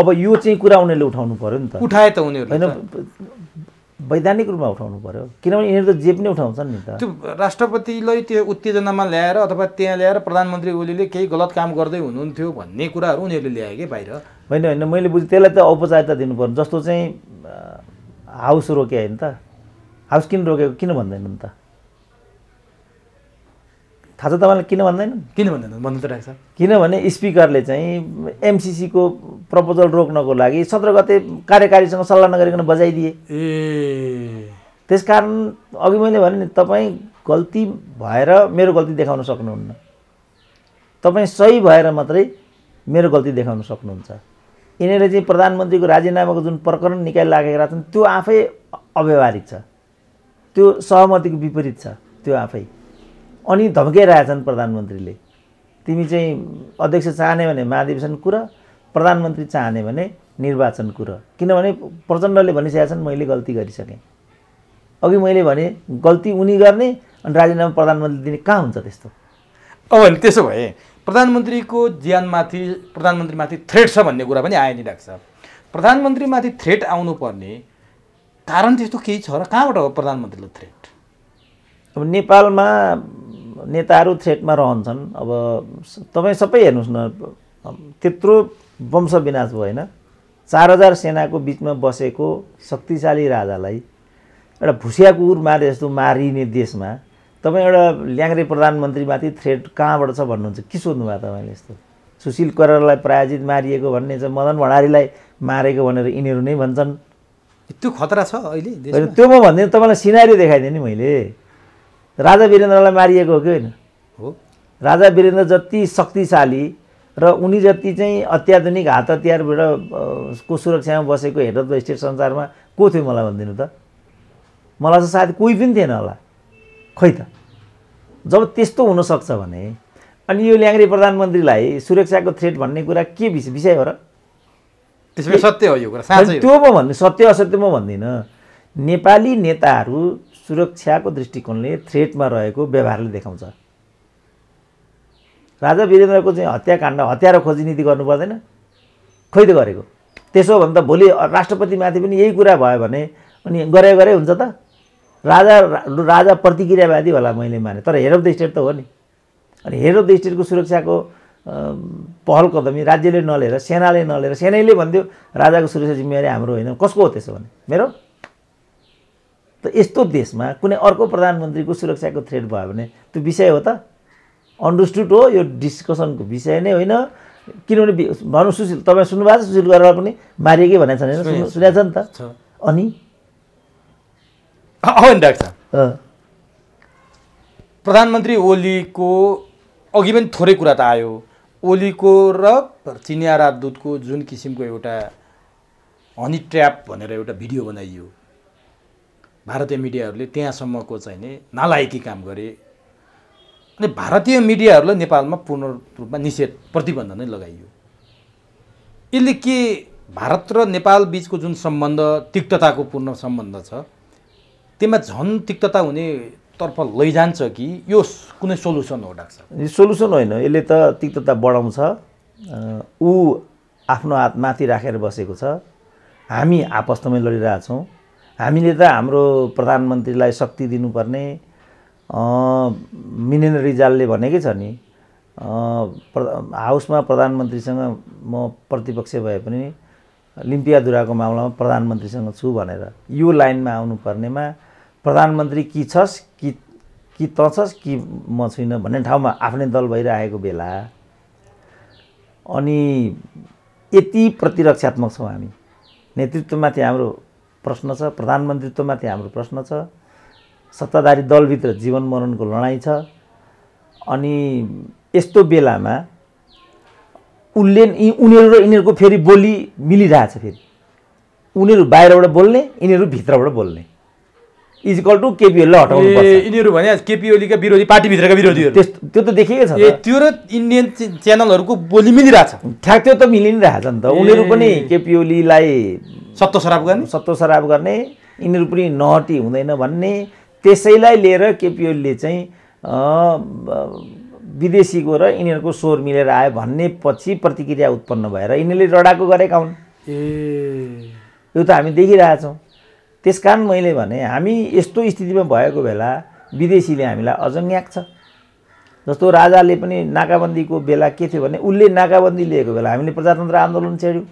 अब यो चाहिँ कुरा उनीहरूले उठाउनु पऱ्यो नि त उठाए त उनीहरू होइन वैधानिक रूपमा उठाउनु पऱ्यो किनभने यिनीहरू त जे पनि उठाउँछन् नि त त्यो राष्ट्रपतिलाई त्यो उत्तेजनामा ल्याएर अथवा त्यहाँ ल्याएर प्रधानमन्त्री ओलीले केही गलत काम गर्दै हुनुहुन्थ्यो भन्ने कुराहरू उनीहरूले ल्याए कि बाहिर होइन होइन मैले बुझेँ त्यसलाई त औपचारिकता दिनुपर्ने जस्तो चाहिँ हाउस रोके होइन त हाउस किन रोकेको किन भन्दैन नि त थाहा छ तपाईँलाई किन भन्दैन किन भन्दैन भन्नु त रहेछ किनभने स्पिकरले चाहिँ एमसिसीको प्रपोजल रोक्नको लागि सत्र गते कार्यकारीसँग सल्लाह नगरिकन बजाइदिए ए त्यस कारण अघि मैले भने नि तपाईँ गल्ती भएर मेरो गल्ती देखाउन सक्नुहुन्न तपाईँ सही भएर मात्रै मेरो गल्ती देखाउन सक्नुहुन्छ यिनीहरूले चाहिँ प्रधानमन्त्रीको राजीनामाको जुन प्रकरण निकाय लागेका छन् त्यो आफै अव्यवहारिक छ त्यो सहमतिको विपरीत छ त्यो आफै अनि धम्काइरहेछन् प्रधानमन्त्रीले तिमी चाहिँ अध्यक्ष चाहने भने महाधिवेशन कुर प्रधानमन्त्री चाहने भने निर्वाचन कुर किनभने प्रचण्डले भनिसकेका छन् मैले गल्ती गरिसकेँ अघि मैले भने गल्ती उनी गर्ने अनि राजीनामा प्रधानमन्त्री दिने कहाँ हुन्छ त्यस्तो अब होइन त्यसो भए प्रधानमन्त्रीको ज्यानमाथि प्रधानमन्त्रीमाथि थ्रेट छ भन्ने कुरा पनि आइ नि राख्छ प्रधानमन्त्रीमाथि थ्रेट आउनुपर्ने कारण त्यस्तो केही छ र कहाँबाट हो प्रधानमन्त्रीलाई थ्रेट अब नेपालमा नेताहरू थ्रेटमा रहन्छन् अब तपाईँ सबै हेर्नुहोस् न त्यत्रो वंश विनाश होइन चार हजार सेनाको बिचमा बसेको शक्तिशाली राजालाई एउटा भुसिया कुकुर मारे जस्तो मारिने देशमा तपाईँ एउटा ल्याङ्ग्रे प्रधानमन्त्रीमाथि थ्रेट कहाँबाट छ भन्नुहुन्छ के सोध्नुभयो तपाईँले यस्तो सुशील करारलाई प्रायोजित मारिएको भन्ने छ मदन भण्डारीलाई मारेको भनेर यिनीहरू नै भन्छन् त्यो खतरा छ अहिले त्यो म भन्दिनँ तपाईँलाई सिनारी देखाइदिएँ नि मैले राजा वीरेन्द्रलाई मारिएको हो कि होइन हो राजा वीरेन्द्र जति शक्तिशाली र उनी जति चाहिँ अत्याधुनिक हात हतियारबाट को सुरक्षामा बसेको हेड स्टेट संसारमा को थियो मलाई भनिदिनु त मलाई त सायद कोही पनि थिएन होला खै त जब त्यस्तो हुनसक्छ भने अनि यो ल्याङ्ग्रे प्रधानमन्त्रीलाई सुरक्षाको थ्रेट भन्ने कुरा के विषय विषय हो र त्यसमा सत्य हो यो कुरा त्यो म भन्ने सत्य असत्य म भन्दिनँ नेपाली नेताहरू सुरक्षाको दृष्टिकोणले थ्रेटमा रहेको व्यवहारले देखाउँछ राजा वीरेन्द्रको चाहिँ हत्याकाण्ड हत्यारो खोजी नीति गर्नु पर्दैन खोइ त गरेको त्यसो भन्दा भोलि राष्ट्रपतिमाथि पनि यही कुरा भयो भने अनि गरे गरे हुन्छ त राजा राजा प्रतिक्रियावादी होला मैले माने तर हेड अफ द स्टेट त हो नि अनि हेड अफ द स्टेटको सुरक्षाको पहल कदमी राज्यले नलिएर सेनाले नलिएर सेनाले भनिदियो राजाको सुरक्षा जिम्मेवारी हाम्रो होइन कसको हो त्यसो भने मेरो त यस्तो देशमा कुनै अर्को प्रधानमन्त्रीको सुरक्षाको थ्रेड भयो भने त्यो विषय हो त अन्डरस्टुड हो यो डिस्कसनको विषय नै होइन किनभने भनौँ सुशील तपाईँ सुन्नुभएको छ सुशील गरेर पनि मारिएकै भनेको छ होइन सुनेको छ नि त अनि डाक्टर प्रधानमन्त्री ओलीको अघि पनि थोरै कुरा त आयो ओलीको र चिनिया राजदूतको जुन किसिमको एउटा हनी ट्र्याप भनेर एउटा भिडियो बनाइयो भारतीय मिडियाहरूले त्यहाँसम्मको चाहिँ नि नालायकी काम गरे अनि भारतीय मिडियाहरूलाई नेपालमा पूर्ण रूपमा निषेध प्रतिबन्ध नै लगाइयो यसले के भारत र नेपाल बिचको जुन सम्बन्ध तिक्तताको पूर्ण सम्बन्ध छ त्यसमा झन् तिक्तता हुने हुनेतर्फ लैजान्छ कि यो कुनै सोल्युसन हो डाक्टर सोल्युसन होइन यसले त तिक्तता बढाउँछ ऊ आफ्नो हात माथि राखेर बसेको छ हामी आपस्तमै लडिरहेछौँ हामीले त हाम्रो प्रधानमन्त्रीलाई शक्ति दिनुपर्ने मिनेन्द्र रिजालले भनेकै छ नि हाउसमा प्रधानमन्त्रीसँग म प्रतिपक्ष भए पनि लिम्पियाधुराको मामलामा प्रधानमन्त्रीसँग छु भनेर यो लाइनमा आउनुपर्नेमा प्रधानमन्त्री कि छस् कि कि त छस् कि म छुइनँ भन्ने ठाउँमा आफ्नै दल भइरहेको बेला अनि यति प्रतिरक्षात्मक छौँ हामी नेतृत्वमाथि हाम्रो प्रश्न छ प्रधानमन्त्रीत्वमाथि हाम्रो प्रश्न छ सत्ताधारी दलभित्र जीवन मरणको लडाइँ छ अनि यस्तो बेलामा यी उनीहरू र यिनीहरूको फेरि बोली मिलिरहेछ फेरि उनीहरू बाहिरबाट बोल्ने यिनीहरू भित्रबाट बोल्ने इजिकल टु केपिओलीलाई हटाउनु यिनीहरू भने केपिओलीका विरोधी पार्टीभित्रका विरोधीहरू त्यस्तो त्यो त देखिएको छ त्यो र इन्डियन च्यानलहरूको बोली मिलिरहेछ ठ्याक त्यो त मिलि नै नि त उनीहरू पनि केपिओलीलाई सत्तो सराब गर्ने सत्तो सराब गर्ने यिनीहरू पनि नहटी हुँदैन भन्ने त्यसैलाई लिएर केपिओलीले चाहिँ विदेशीको र यिनीहरूको स्वर मिलेर आयो भन्ने पछि प्रतिक्रिया उत्पन्न भएर यिनीहरूले रडाको गरेका हुन् ए यो त हामी देखिरहेछौँ त्यस कारण मैले भने हामी यस्तो स्थितिमा भएको बेला विदेशीले हामीलाई अजङ्ग्याक छ जस्तो राजाले पनि नाकाबन्दीको बेला के थियो भने उसले नाकाबन्दी लिएको बेला हामीले प्रजातन्त्र आन्दोलन छेड्यौँ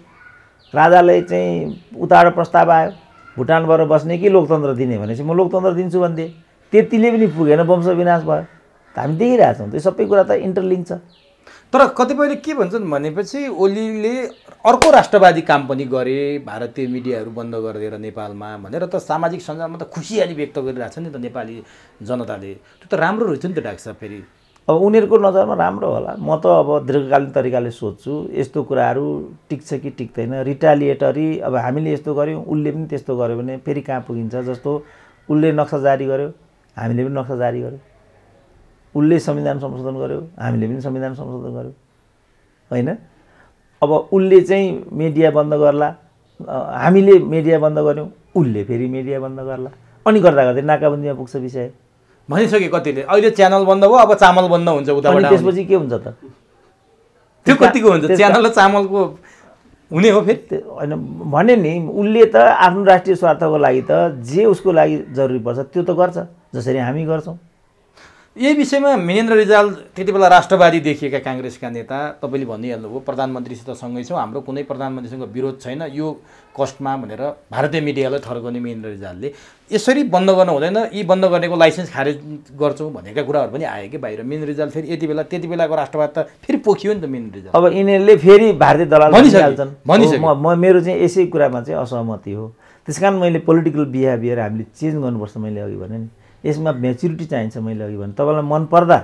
राजाले चाहिँ उताबाट प्रस्ताव आयो भुटानबाट बस्ने कि लोकतन्त्र दिने भनेपछि म लोकतन्त्र दिन्छु भनिदिएँ त्यतिले पनि पुगेन वंश विनाश भयो त हामी देखिरहेछौँ त्यो सबै कुरा त इन्टरलिङ्क छ तर कतिपयले के भन्छन् भनेपछि ओलीले अर्को राष्ट्रवादी काम पनि गरे भारतीय मिडियाहरू बन्द गरिदिएर नेपालमा भनेर त सामाजिक सञ्जालमा त खुसियाली व्यक्त गरिरहेछ नि त नेपाली जनताले त्यो त राम्रो रहेछ नि त डाक्टर साहब फेरि अब उनीहरूको नजरमा राम्रो होला म त अब दीर्घकालीन तरिकाले सोध्छु यस्तो कुराहरू टिक्छ कि टिक्दैन रिटालिएटरी अब हामीले यस्तो गऱ्यौँ उसले पनि त्यस्तो गऱ्यो भने फेरि कहाँ पुगिन्छ जस्तो उसले नक्सा जारी गर्यो हामीले पनि नक्सा जारी गर्यो उसले संविधान संशोधन गर्यो हामीले पनि संविधान संशोधन गर्यो होइन अब उसले चाहिँ मिडिया बन्द गर्ला हामीले मिडिया बन्द गऱ्यौँ उसले फेरि मिडिया बन्द गर्ला अनि गर्दा गर्दै नाकाबन्दीमा पुग्छ विषय भनिसके कतिले अहिले च्यानल बन्द भयो अब चामल बन्द हुन्छ उताबाट त्यसपछि के हुन्छ त त्यो कतिको हुन्छ च्यानल र चामलको हुने हो फेरि होइन भने नि उसले त आफ्नो राष्ट्रिय स्वार्थको लागि त जे उसको लागि जरुरी पर्छ त्यो त गर्छ जसरी हामी गर्छौँ यही विषयमा महेन्द्र रिजाल त्यति बेला राष्ट्रवादी देखिएका काङ्ग्रेसका नेता तपाईँले भनिहाल्नुभयो प्रधानमन्त्रीसित सँगै छौँ हाम्रो कुनै प्रधानमन्त्रीसँग विरोध छैन यो कस्टमा भनेर भारतीय मिडियालाई थर्काउने गर्ने महेन्द्र रिजालले यसरी बन्द गर्न हुँदैन यी बन्द गर्नेको लाइसेन्स खारेज गर्छौँ भनेका कुराहरू पनि आयो कि बाहिर महेन्द्र रिजाल फेरि यति बेला त्यति बेलाको राष्ट्रवाद त फेरि पोखियो नि त महेन्द्र रिजाल अब यिनीहरूले फेरि भारतीय दलाल भनिसकिहाल्छन् भनिसक्यो म मेरो चाहिँ यसै कुरामा चाहिँ असहमति हो त्यस मैले पोलिटिकल बिहेभियर हामीले चेन्ज गर्नुपर्छ मैले अघि भने नि यसमा मेच्युरिटी चाहिन्छ मैले अघि भने तपाईँलाई मन पर्दा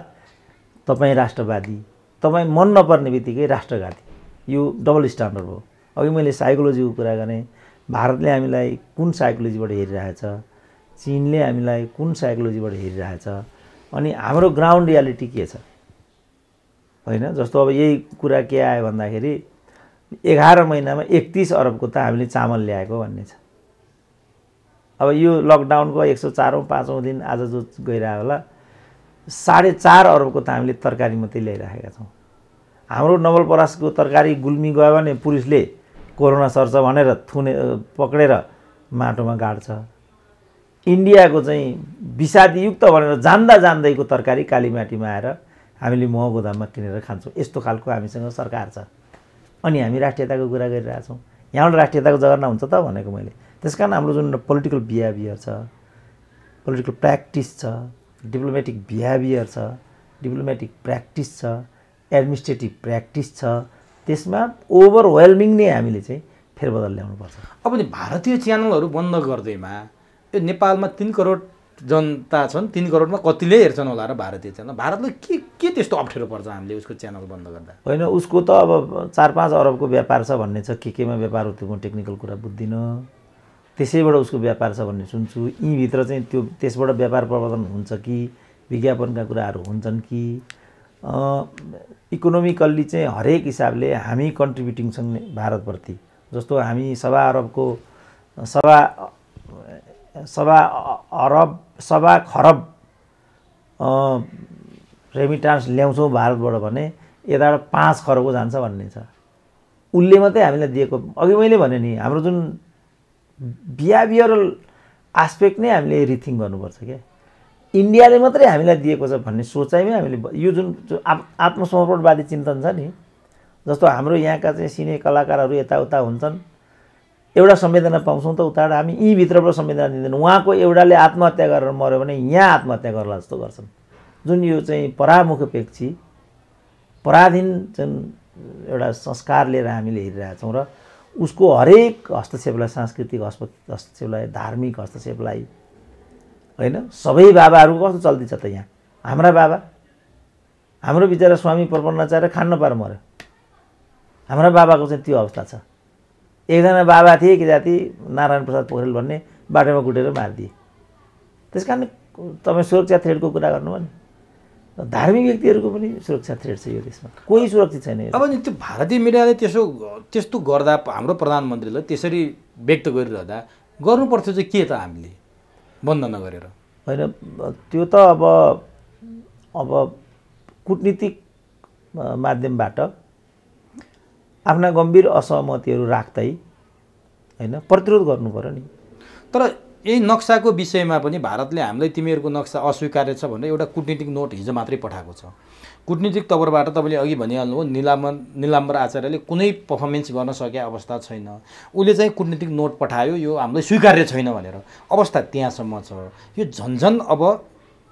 तपाईँ राष्ट्रवादी तपाईँ मन नपर्ने बित्तिकै राष्ट्रघाती यो डबल स्ट्यान्डर्ड हो अघि मैले साइकोलोजीको कुरा गरेँ भारतले हामीलाई कुन साइकोलोजीबाट हेरिरहेछ चिनले हामीलाई कुन साइकोलोजीबाट हेरिरहेछ अनि हाम्रो ग्राउन्ड रियालिटी के छ होइन जस्तो अब यही कुरा के आयो भन्दाखेरि एघार महिनामा एकतिस अरबको त हामीले चामल ल्याएको भन्ने छ अब यो लकडाउनको एक सौ चारौँ पाँचौँ दिन आज जो गइरहेको होला साढे चार अरबको त हामीले तरकारी मात्रै ल्याइराखेका छौँ हाम्रो नवलपरासको तरकारी गुल्मी गयो भने पुलिसले कोरोना सर्छ भनेर थुने पक्रेर माटोमा गाड्छ इन्डियाको चाहिँ विषादीयुक्त भनेर जान्दा जान्दैको तरकारी कालीमाटीमा आएर हामीले मह गोदाममा किनेर खान्छौँ यस्तो खालको हामीसँग सरकार छ अनि हामी राष्ट्रियताको कुरा गरिरहेछौँ यहाँबाट राष्ट्रियताको जगर्ना हुन्छ त भनेको मैले त्यस कारण हाम्रो जुन पोलिटिकल बिहेभियर छ पोलिटिकल प्र्याक्टिस छ डिप्लोमेटिक बिहेभियर छ डिप्लोमेटिक प्र्याक्टिस छ एडमिनिस्ट्रेटिभ प्र्याक्टिस छ त्यसमा ओभरवेल्मिङ नै हामीले चाहिँ फेरबदल ल्याउनुपर्छ अब नि भारतीय च्यानलहरू बन्द गर्दैमा यो नेपालमा तिन करोड जनता छन् तिन करोडमा कतिले हेर्छन् होला र भारतीय च्यानल भारतले के के त्यस्तो अप्ठ्यारो पर्छ हामीले उसको च्यानल बन्द गर्दा होइन उसको त अब चार पाँच अरबको व्यापार छ भन्ने छ के केमा व्यापार हो त्यो म टेक्निकल कुरा बुझ्दिनँ त्यसैबाट उसको व्यापार छ भन्ने सुन्छु यहीँभित्र चाहिँ त्यो त्यसबाट व्यापार प्रवर्धन हुन्छ कि विज्ञापनका कुराहरू हुन्छन् कि इकोनोमिकल्ली चाहिँ हरेक हिसाबले हामी कन्ट्रिब्युटिङ छौँ भारतप्रति जस्तो हामी सभा अरबको सभा सभा अरब सभा खरब रेमिटान्स ल्याउँछौँ भारतबाट भने यताबाट पाँच खरबको जान्छ भन्ने छ उसले मात्रै हामीलाई दिएको अघि मैले भने नि हाम्रो जुन बिहेभियरल आस्पेक्ट नै हामीले रिथिङ गर्नुपर्छ क्या इन्डियाले मात्रै हामीलाई दिएको छ भन्ने सोचाइमै हामीले यो जुन आत् आत्मसमर्पणवादी चिन्तन छ नि जस्तो हाम्रो यहाँका चाहिँ सिने कलाकारहरू यताउता हुन्छन् एउटा संवेदना पाउँछौँ त उताबाट हामी यहीँभित्रबाट संवेदना दिँदैनौँ उहाँको एउटाले आत्महत्या गरेर मऱ्यो भने यहाँ आत्महत्या गर्ला जस्तो गर्छन् जुन यो चाहिँ परामुखपेक्षी पराधीन जुन एउटा संस्कार लिएर हामीले हेरिरहेछौँ र उसको हरेक हस्तक्षेपलाई सांस्कृतिक हस्त हस्तक्षेपलाई धार्मिक हस्तक्षेपलाई होइन सबै बाबाहरू कस्तो चल्दैछ त यहाँ हाम्रा बाबा हाम्रो बिचरा स्वामी चाहेर खान पार मऱ्यो हाम्रा बाबाको चाहिँ त्यो अवस्था छ एकजना बाबा थिए कि जाति नारायण प्रसाद पोखरेल भन्ने बाटोमा कुटेर मारिदिए त्यस कारण तपाईँ सुरक्षा थ्रेडको कुरा गर्नुभयो नि धार्मिक व्यक्तिहरूको पनि सुरक्षा थ्रेड छ यो देशमा कोही सुरक्षित छैन अब नि त्यो भारतीय मिडियाले त्यसो त्यस्तो गर्दा हाम्रो प्रधानमन्त्रीले त्यसरी व्यक्त गरिरहँदा गर्नुपर्थ्यो चाहिँ के त हामीले बन्द नगरेर होइन त्यो त अब अब कुटनीतिक माध्यमबाट आफ्ना गम्भीर असहमतिहरू राख्दै होइन प्रतिरोध गर्नु पऱ्यो नि तर यही नक्साको विषयमा पनि भारतले हामीलाई तिमीहरूको नक्सा अस्वीकार्य छ भनेर एउटा कुटनीतिक नोट हिजो मात्रै पठाएको छ कुटनीतिक तवरबाट तपाईँले अघि भनिहाल्नुभयो निलाम्बर निलाम्बर आचार्यले कुनै पर्फर्मेन्स गर्न सके अवस्था छैन उसले चाहिँ कुटनीतिक नोट पठायो यो हामीलाई स्वीकार्य छैन भनेर अवस्था त्यहाँसम्म छ यो झन्झन अब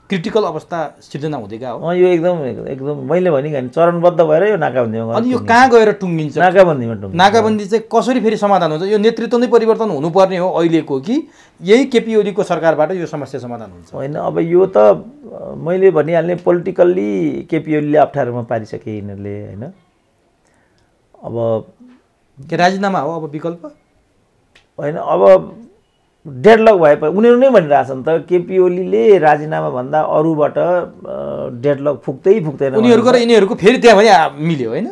क्रिटिकल अवस्था सिर्जना हुँदै गएको हो यो एकदम एकदम मैले भने चरणबद्ध भएर यो नाकाबन्दीमा अनि यो कहाँ गएर टुङ्गिन्छ नाकाबन्दीमा टुङ्ग नाकाबन्दी चाहिँ कसरी फेरि समाधान हुन्छ यो नेतृत्व नै परिवर्तन हुनुपर्ने हो अहिलेको कि यही केपी ओलीको सरकारबाट यो समस्या समाधान हुन्छ होइन अब यो त मैले भनिहालेँ पोलिटिकल्ली केपी ओलीले अप्ठ्यारोमा पारिसके यिनीहरूले होइन अब के राजीनामा हो अब विकल्प होइन अब डेडलक भएपछि उनीहरू नै भनिरहेछन् त केपी ओलीले राजीनामा भन्दा अरूबाट डेडलक फुक्दै फुक्दैन उनीहरूको र यिनीहरूको फेरि त्यहाँ भने मिल्यो होइन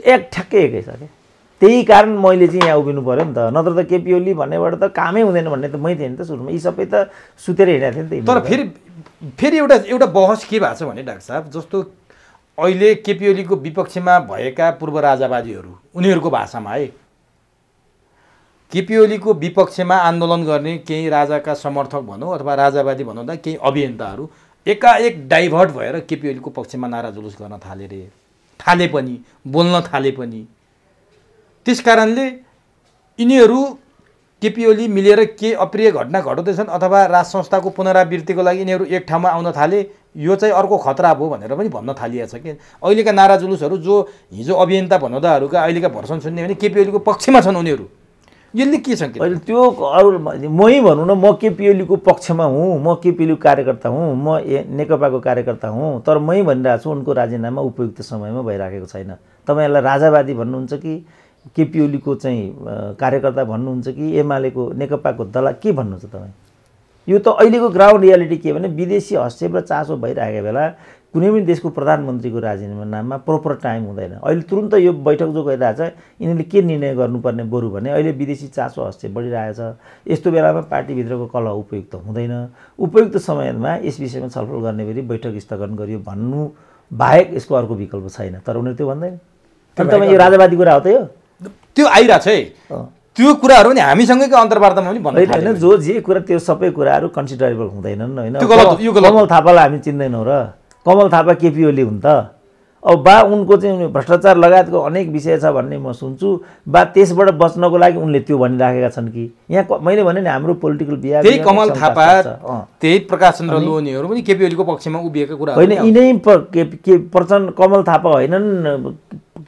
एक ठ्याक्कै एकै छ क्या त्यही कारण मैले चाहिँ यहाँ उभिनु पऱ्यो नि त नत्र त केपी ओली भन्नेबाट त कामै हुँदैन भन्ने त मै थिएँ नि त सुरुमा यी सबै त सुतेर हिँडेको थिएँ नि त तर फेरि फेरि एउटा एउटा बहस के भएको छ भने डाक्टर साहब जस्तो अहिले केपी ओलीको विपक्षमा भएका पूर्व राजावादीहरू उनीहरूको भाषामा है केपी ओलीको विपक्षमा आन्दोलन गर्ने केही राजाका समर्थक भनौँ अथवा राजावादी भनौँ त केही अभियन्ताहरू एकाएक डाइभर्ट भएर केपी ओलीको पक्षमा नारा जुलुस गर्न थाले रे थाले पनि बोल्न थाले पनि त्यस कारणले यिनीहरू केपी ओली मिलेर के अप्रिय घटना घटाउँदैछन् अथवा राज संस्थाको पुनरावृत्तिको लागि यिनीहरू एक ठाउँमा आउन थाले यो चाहिँ अर्को खतरा हो भनेर पनि भन्न थालिएको छ कि अहिलेका नारा जुलुसहरू जो हिजो अभियन्ता भनौँदाहरूका अहिलेका भर्सन सुन्ने भने केपी ओलीको पक्षमा छन् उनीहरू यसले के सङ्केत अहिले त्यो अरू मै भनौँ न म केपिओलीको पक्षमा हुँ म केपिएलयुको कार्यकर्ता हुँ म ए नेकपाको कार्यकर्ता हुँ तर मै भनिरहेको छु उनको राजीनामा उपयुक्त समयमा भइराखेको छैन तपाईँहरूलाई राजावादी भन्नुहुन्छ कि केपिओलीको चाहिँ कार्यकर्ता भन्नुहुन्छ कि एमालेको नेकपाको दला के भन्नुहुन्छ तपाईँ यो त अहिलेको ग्राउन्ड रियालिटी के भने विदेशी हस्तक्षेप र चासो भइरहेको बेला कुनै पनि देशको प्रधानमन्त्रीको राजीनामा नाममा प्रोपर टाइम हुँदैन अहिले तुरन्त यो बैठक जो गइरहेछ यिनीहरूले के निर्णय गर्नुपर्ने बरु भने अहिले विदेशी चासो हस्ते बढिरहेछ यस्तो बेलामा पार्टीभित्रको कलह उपयुक्त हुँदैन उपयुक्त समयमा यस विषयमा छलफल गर्ने बेला बैठक स्थगन गरियो भन्नु बाहेक यसको अर्को विकल्प छैन तर उनीहरू त्यो भन्दैन अनि तपाईँ यो राजावादी कुरा हो त यो त्यो आइरहेको छ है त्यो कुराहरू पनि हामीसँगैको अन्तर्वार्तामा पनि भन्दै होइन जो जे कुरा त्यो सबै कुराहरू कन्सिडरेबल हुँदैनन् होइन कमल थापालाई हामी चिन्दैनौँ र कमल थापा केपी ओली हुन् त अब बा उनको चाहिँ भ्रष्टाचार लगायतको अनेक विषय छ भन्ने म सुन्छु बा त्यसबाट बच्नको लागि उनले त्यो भनिराखेका छन् कि यहाँ मैले भने नि हाम्रो पोलिटिकल बिहा त्यही कमल थापा त्यही प्रकाश चन्द्र लोनीहरू पनि केपी ओलीको पक्षमा उभिएका कुरा होइन यिनै के प्रचण्ड कमल थापा होइनन्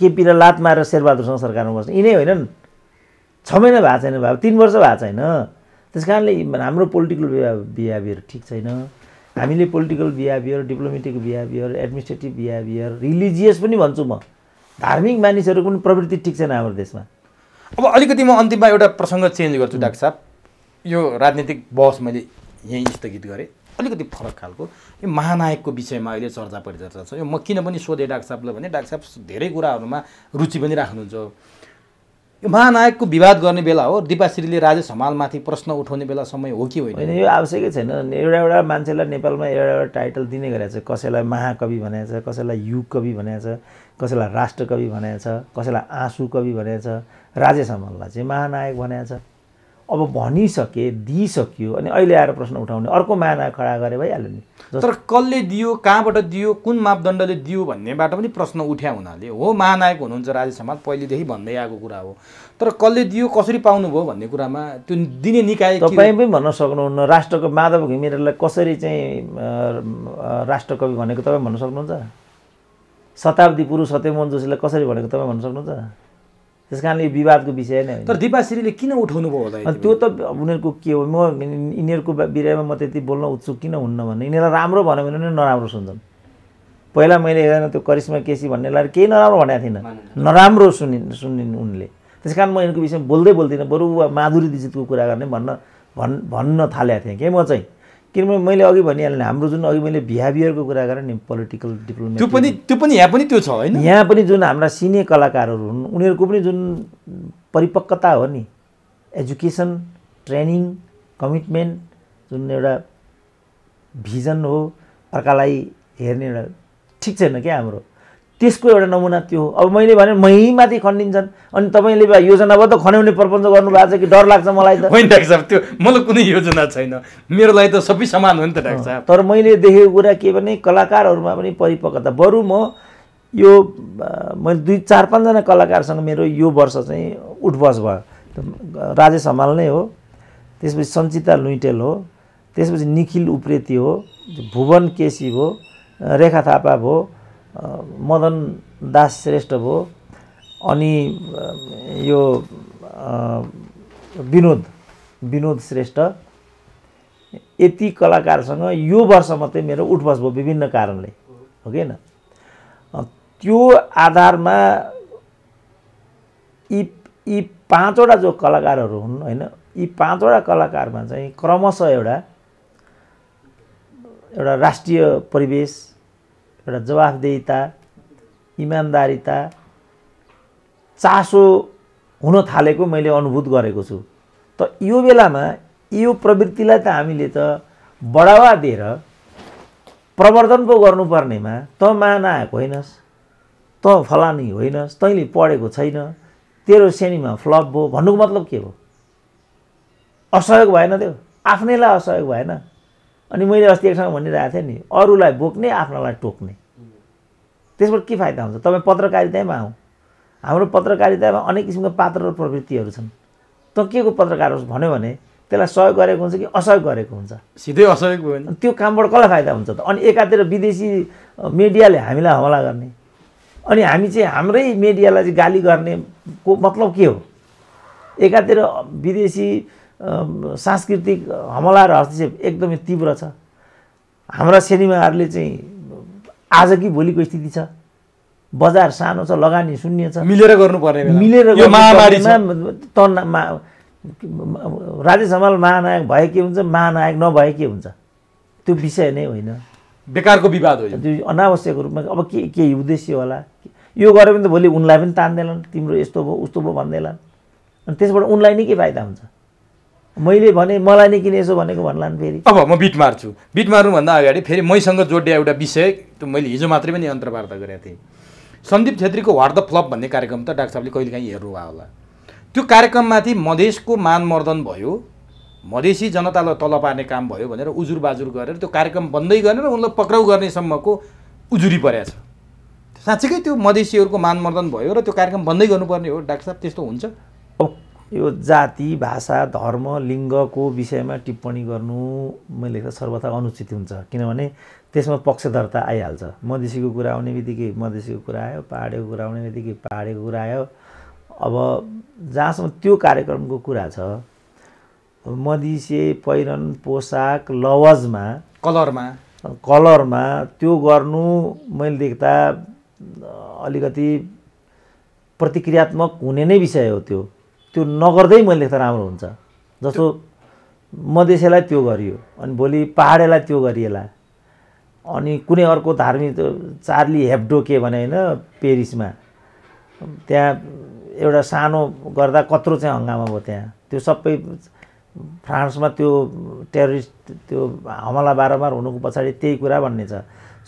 केपी र लात मारेर शेरबहादुरसँग सरकारमा बस्छ यिनै होइनन् छ महिना भएको छैन भए तिन वर्ष भएको छैन त्यस कारणले हाम्रो पोलिटिकल बिहेभियर ठिक छैन हामीले political behaviour diplomatic behaviour administrative behaviour religious पनि भन्छु म धार्मिक मानिसहरूको पनि प्रवृत्ति ठिक छैन हाम्रो देशमा अब अलिकति म अन्तिममा एउटा प्रसङ्ग चेन्ज गर्छु डाक्टर साहब यो राजनीतिक बहस मैले यहीँ स्थगित गरेँ अलिकति फरक खालको यो महानायकको विषयमा अहिले चर्चा परिचर्चा छ यो म किन पनि सोधेँ डाक्टर साहबलाई भने डाक्टर साहब धेरै कुराहरूमा रुचि पनि राख्नुहुन्छ यो महानायकको विवाद गर्ने बेला हो दिपाश्रीले राजेश हमालमाथि प्रश्न उठाउने बेला समय हो कि होइन यो आवश्यकै छैन एउटा एउटा मान्छेलाई नेपालमा एउटा एउटा टाइटल दिने गरेको छ कसैलाई महाकवि भनेको छ कसैलाई युग कवि भनेको छ कसैलाई राष्ट्रकवि भनेको छ कसैलाई आँसु कवि भनेको छ राजेश हमाललाई चाहिँ महानायक भनेको छ अब भनिसके दिइसक्यो अनि अहिले आएर प्रश्न उठाउने अर्को माना खडा गरे भइहाल्यो नि तर कसले दियो कहाँबाट दियो कुन मापदण्डले दियो भन्नेबाट पनि प्रश्न उठ्या हुनाले हो महानायक हुनुहुन्छ राजे समाज पहिलेदेखि भन्दै आएको कुरा हो तर कसले दियो कसरी पाउनुभयो भन्ने कुरामा त्यो दिने निकाय तपाईँ पनि भन्न सक्नुहुन्न राष्ट्रको माधव घिमिरेलाई कसरी चाहिँ राष्ट्रकवि भनेको तपाईँ भन्न सक्नुहुन्छ शताब्दी पुरुष सत्यमोहन जोशीलाई कसरी भनेको तपाईँ भन्न सक्नुहुन्छ त्यस कारणले यो विवादको विषय नै तर दिपाश्रीले किन उठाउनु भयो होला त्यो त उनीहरूको के हो म यिनीहरूको विषयमा म त्यति बोल्न उत्सुक किन हुन्न भन्ने यिनीहरूलाई राम्रो भन्यो भने पनि नराम्रो सुन्छन् पहिला मैले हेरेन त्यो करिश्मा केसी भन्नेलाई केही नराम्रो भनेको थिइनँ नराम्रो सुनिन् सुनिन् उनले त्यस कारण म यिनीहरूको विषयमा बोल्दै बोल्दिनँ बरु माधुरी दिजितको कुरा गर्ने भन्न भन् भन्न थालेको थिएँ के म चाहिँ किनभने मैले अघि भनिहालेँ हाम्रो जुन अघि मैले बिहेभियरको कुरा गरेँ नि पोलिटिकल डिप्लोमेट त्यो पनि त्यो पनि यहाँ पनि त्यो छ होइन यहाँ पनि जुन हाम्रा सिनियर कलाकारहरू हुन् उनीहरूको पनि जुन परिपक्वता हो नि एजुकेसन ट्रेनिङ कमिटमेन्ट जुन एउटा भिजन हो अर्कालाई हेर्ने एउटा ठिक छैन क्या हाम्रो त्यसको एउटा नमुना त्यो हो अब मैले भने माथि खनिन्छन् अनि तपाईँले योजनाबद्ध खन्याउने प्रपञ्च गर्नुभएको छ कि डर लाग्छ मलाई त होइन डाक्टर साहब त्यो मलाई कुनै योजना छैन मेरो लागि त सबै समान हो नि त डाक्टर साहब तर मैले देखेको कुरा के भने कलाकारहरूमा पनि परिपक्वता बरु म यो मैले दुई चार पाँचजना कलाकारसँग मेरो यो वर्ष चाहिँ उठबस भयो राजेश हमाल नै हो त्यसपछि सञ्चिता लुइटेल हो त्यसपछि निखिल उप्रेती हो भुवन केसी भयो रेखा थापा भयो मदन दास श्रेष्ठ भयो अनि यो विनोद विनोद श्रेष्ठ यति कलाकारसँग यो वर्ष मात्रै मेरो उठबस भयो विभिन्न कारणले हो कि त्यो आधारमा यी यी पाँचवटा जो कलाकारहरू हुन् होइन यी पाँचवटा कलाकारमा चाहिँ क्रमशः एउटा एउटा राष्ट्रिय परिवेश एउटा जवाफदेहिता इमान्दारिता चासो हुन थालेको मैले अनुभूत गरेको छु त यो बेलामा यो प्रवृत्तिलाई त हामीले त बढावा दिएर प्रवर्धन पो गर्नुपर्नेमा त आएको होइनस् त फलानी होइनस् तैँले पढेको छैन तेरो श्रेणीमा फ्लप भयो भन्नुको मतलब के हो असहयोग भएन त्यो आफ्नैलाई असहयोग भएन अनि मैले अस्ति एकसँग भनिरहेको थिएँ नि अरूलाई बोक्ने आफ्नालाई टोक्ने त्यसबाट के फाइदा हुन्छ तपाईँ पत्रकारितामा आऊ हाम्रो पत्रकारितामा अनेक किसिमका पात्र र प्रवृत्तिहरू छन् त के को पत्रकार भन्यो भने त्यसलाई सहयोग गरेको हुन्छ कि असहयोग गरेको हुन्छ सिधै असहयोग भयो त्यो कामबाट कसलाई फाइदा हुन्छ त अनि एकातिर विदेशी मिडियाले हामीलाई हमला गर्ने अनि हामी चाहिँ हाम्रै मिडियालाई चाहिँ गाली गर्ने को मतलब के हो एकातिर विदेशी सांस्कृतिक हमला र हस्तक्षेप एकदमै तीव्र छ हाम्रा सिनेमाहरूले चाहिँ आज कि भोलिको स्थिति छ बजार सानो छ लगानी शून्य छ मिलेर गर्नुपर्ने मिलेर राजेश हमाल महानायक भए के हुन्छ महानायक नभए के हुन्छ त्यो विषय नै होइन बेकारको विवाद हो त्यो अनावश्यक रूपमा अब के के उद्देश्य होला यो गऱ्यो भने त भोलि उनलाई पनि तान्दैनन् तिम्रो यस्तो भयो उस्तो भयो भन्दैनन् अनि त्यसबाट उनलाई नै के फाइदा हुन्छ मैले भने मलाई नै किन यसो भनेको भन्लान् फेरि अब म बिट मार्छु बिट मार्नुभन्दा अगाडि फेरि मैसँग जोडिया एउटा विषय त्यो मैले हिजो मात्रै पनि अन्तर्वार्ता गरेको थिएँ सन्दीप छेत्रीको वार्ड द फ्लप भन्ने कार्यक्रम त डाक्टर साहबले कहिलेकाहीँ हेर्नुभयो होला त्यो कार्यक्रममाथि मधेसको मानमर्दन भयो मधेसी जनतालाई तल पार्ने काम भयो भनेर उजुर बाजुर गरेर त्यो कार्यक्रम बन्दै गरेर उनलाई पक्राउ गर्नेसम्मको उजुरी परेको छ साँच्चीकै त्यो मधेसीहरूको मानमर्दन भयो र त्यो कार्यक्रम बन्दै गर्नुपर्ने हो डाक्टर साहब त्यस्तो हुन्छ यो जाति भाषा धर्म लिङ्गको विषयमा टिप्पणी गर्नु मैले लेख्दा सर्वथा अनुचित हुन्छ किनभने त्यसमा पक्षधरता आइहाल्छ मधेसीको कुरा आउने बित्तिकै मधेसीको कुरा आयो पाहाडेको कुरा आउने बित्तिकै पाहाडेको कुरा आयो अब जहाँसम्म त्यो कार्यक्रमको कुरा छ मधेसी पहिरन पोसाक लवजमा कलरमा कलरमा त्यो गर्नु मैले देख्दा अलिकति प्रतिक्रियात्मक हुने नै विषय हो त्यो त्यो नगर्दै मैले लेख्दा राम्रो हुन्छ जस्तो मधेसेलाई त्यो गरियो अनि भोलि पाहाडेलाई त्यो गरिएला अनि कुनै अर्को धार्मिक चार्ली हेप्डो के भने होइन पेरिसमा त्यहाँ एउटा सानो गर्दा कत्रो चाहिँ हङ्गामा भयो त्यहाँ त्यो सबै फ्रान्समा त्यो टेररिस्ट त्यो हमला बारम्बार हुनुको पछाडि त्यही कुरा भन्ने छ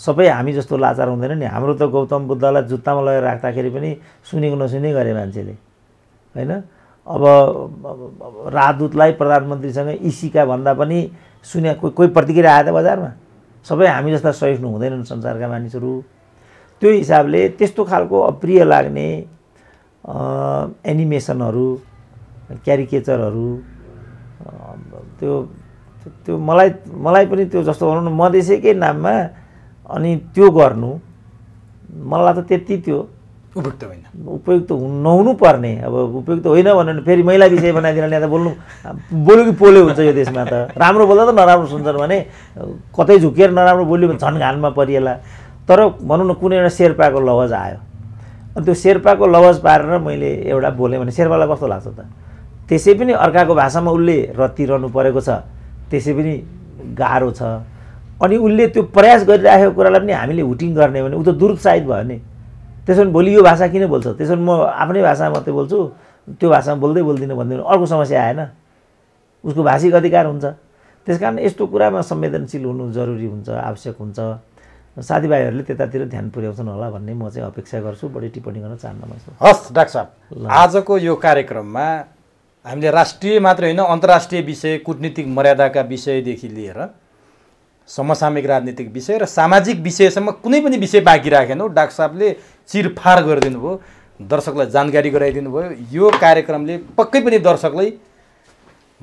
सबै हामी जस्तो लाचार हुँदैन नि हाम्रो त गौतम बुद्धलाई जुत्तामा लगेर राख्दाखेरि पनि सुनेको नसुने गरे मान्छेले होइन अब राजदूतलाई प्रधानमन्त्रीसँग इसीका भन्दा पनि सुने कोही कोही प्रतिक्रिया आयो त बजारमा सबै हामी जस्ता सहिष्णु हुँदैनन् संसारका मानिसहरू त्यो हिसाबले त्यस्तो खालको अप्रिय लाग्ने एनिमेसनहरू क्यारिकेचरहरू त्यो त्यो मलाई मलाई पनि त्यो जस्तो भनौँ न मधेसैकै नाममा अनि त्यो गर्नु मलाई त त्यति त्यो उपयुक्त होइन उपयुक्त नहुनु पर्ने अब उपयुक्त होइन भन्यो भने फेरि महिला विषय बनाइदिएर यहाँ त बोल्नु बोल्यो कि पोल्यो हुन्छ यो देशमा त राम्रो बोल्दा त नराम्रो सुन्छन् भने कतै झुकेर नराम्रो बोल्यो भने झन् घानमा परिएला तर भनौँ न कुनै एउटा शेर्पाको लवज आयो अनि त्यो शेर्पाको लवज पारेर मैले एउटा बोलेँ भने शेर्पालाई कस्तो लाग्छ त त्यसै पनि अर्काको भाषामा उसले रहनु परेको छ त्यसै पनि गाह्रो छ अनि उसले त्यो प्रयास गरिराखेको कुरालाई पनि हामीले हुटिङ गर्ने भने ऊ त दुरुत्साहित भयो नि त्यसो भने भोलि यो भाषा किन बोल्छ त्यसो भने म आफ्नै भाषा मात्रै बोल्छु त्यो भाषामा बोल्दै बोल्दिनँ भनिदिनु अर्को समस्या आएन उसको भाषिक अधिकार हुन्छ त्यस कारण यस्तो कुरामा संवेदनशील हुनु जरुरी हुन्छ आवश्यक हुन्छ साथीभाइहरूले त्यतातिर ध्यान पुर्याउँछन् होला भन्ने म चाहिँ अपेक्षा गर्छु बढी टिप्पणी गर्न चाहन्न म हस् डाक्टर साहब आजको यो कार्यक्रममा हामीले राष्ट्रिय मात्रै होइन अन्तर्राष्ट्रिय विषय कुटनीतिक मर्यादाका विषयदेखि लिएर समसामयिक राजनीतिक विषय र सामाजिक विषयसम्म कुनै पनि विषय बाँकी राखेनौँ डाक्टर साहबले चिरफार गरिदिनु भयो दर्शकलाई जानकारी गराइदिनु भयो यो कार्यक्रमले पक्कै पनि दर्शकलाई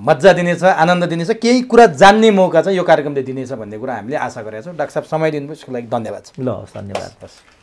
मजा दिनेछ आनन्द दिनेछ केही कुरा जान्ने मौका चाहिँ यो कार्यक्रमले दिनेछ भन्ने कुरा हामीले आशा गरेका छौँ डाक्टर साहब समय दिनुभयो यसको लागि धन्यवाद ल ल धन्यवाद हस्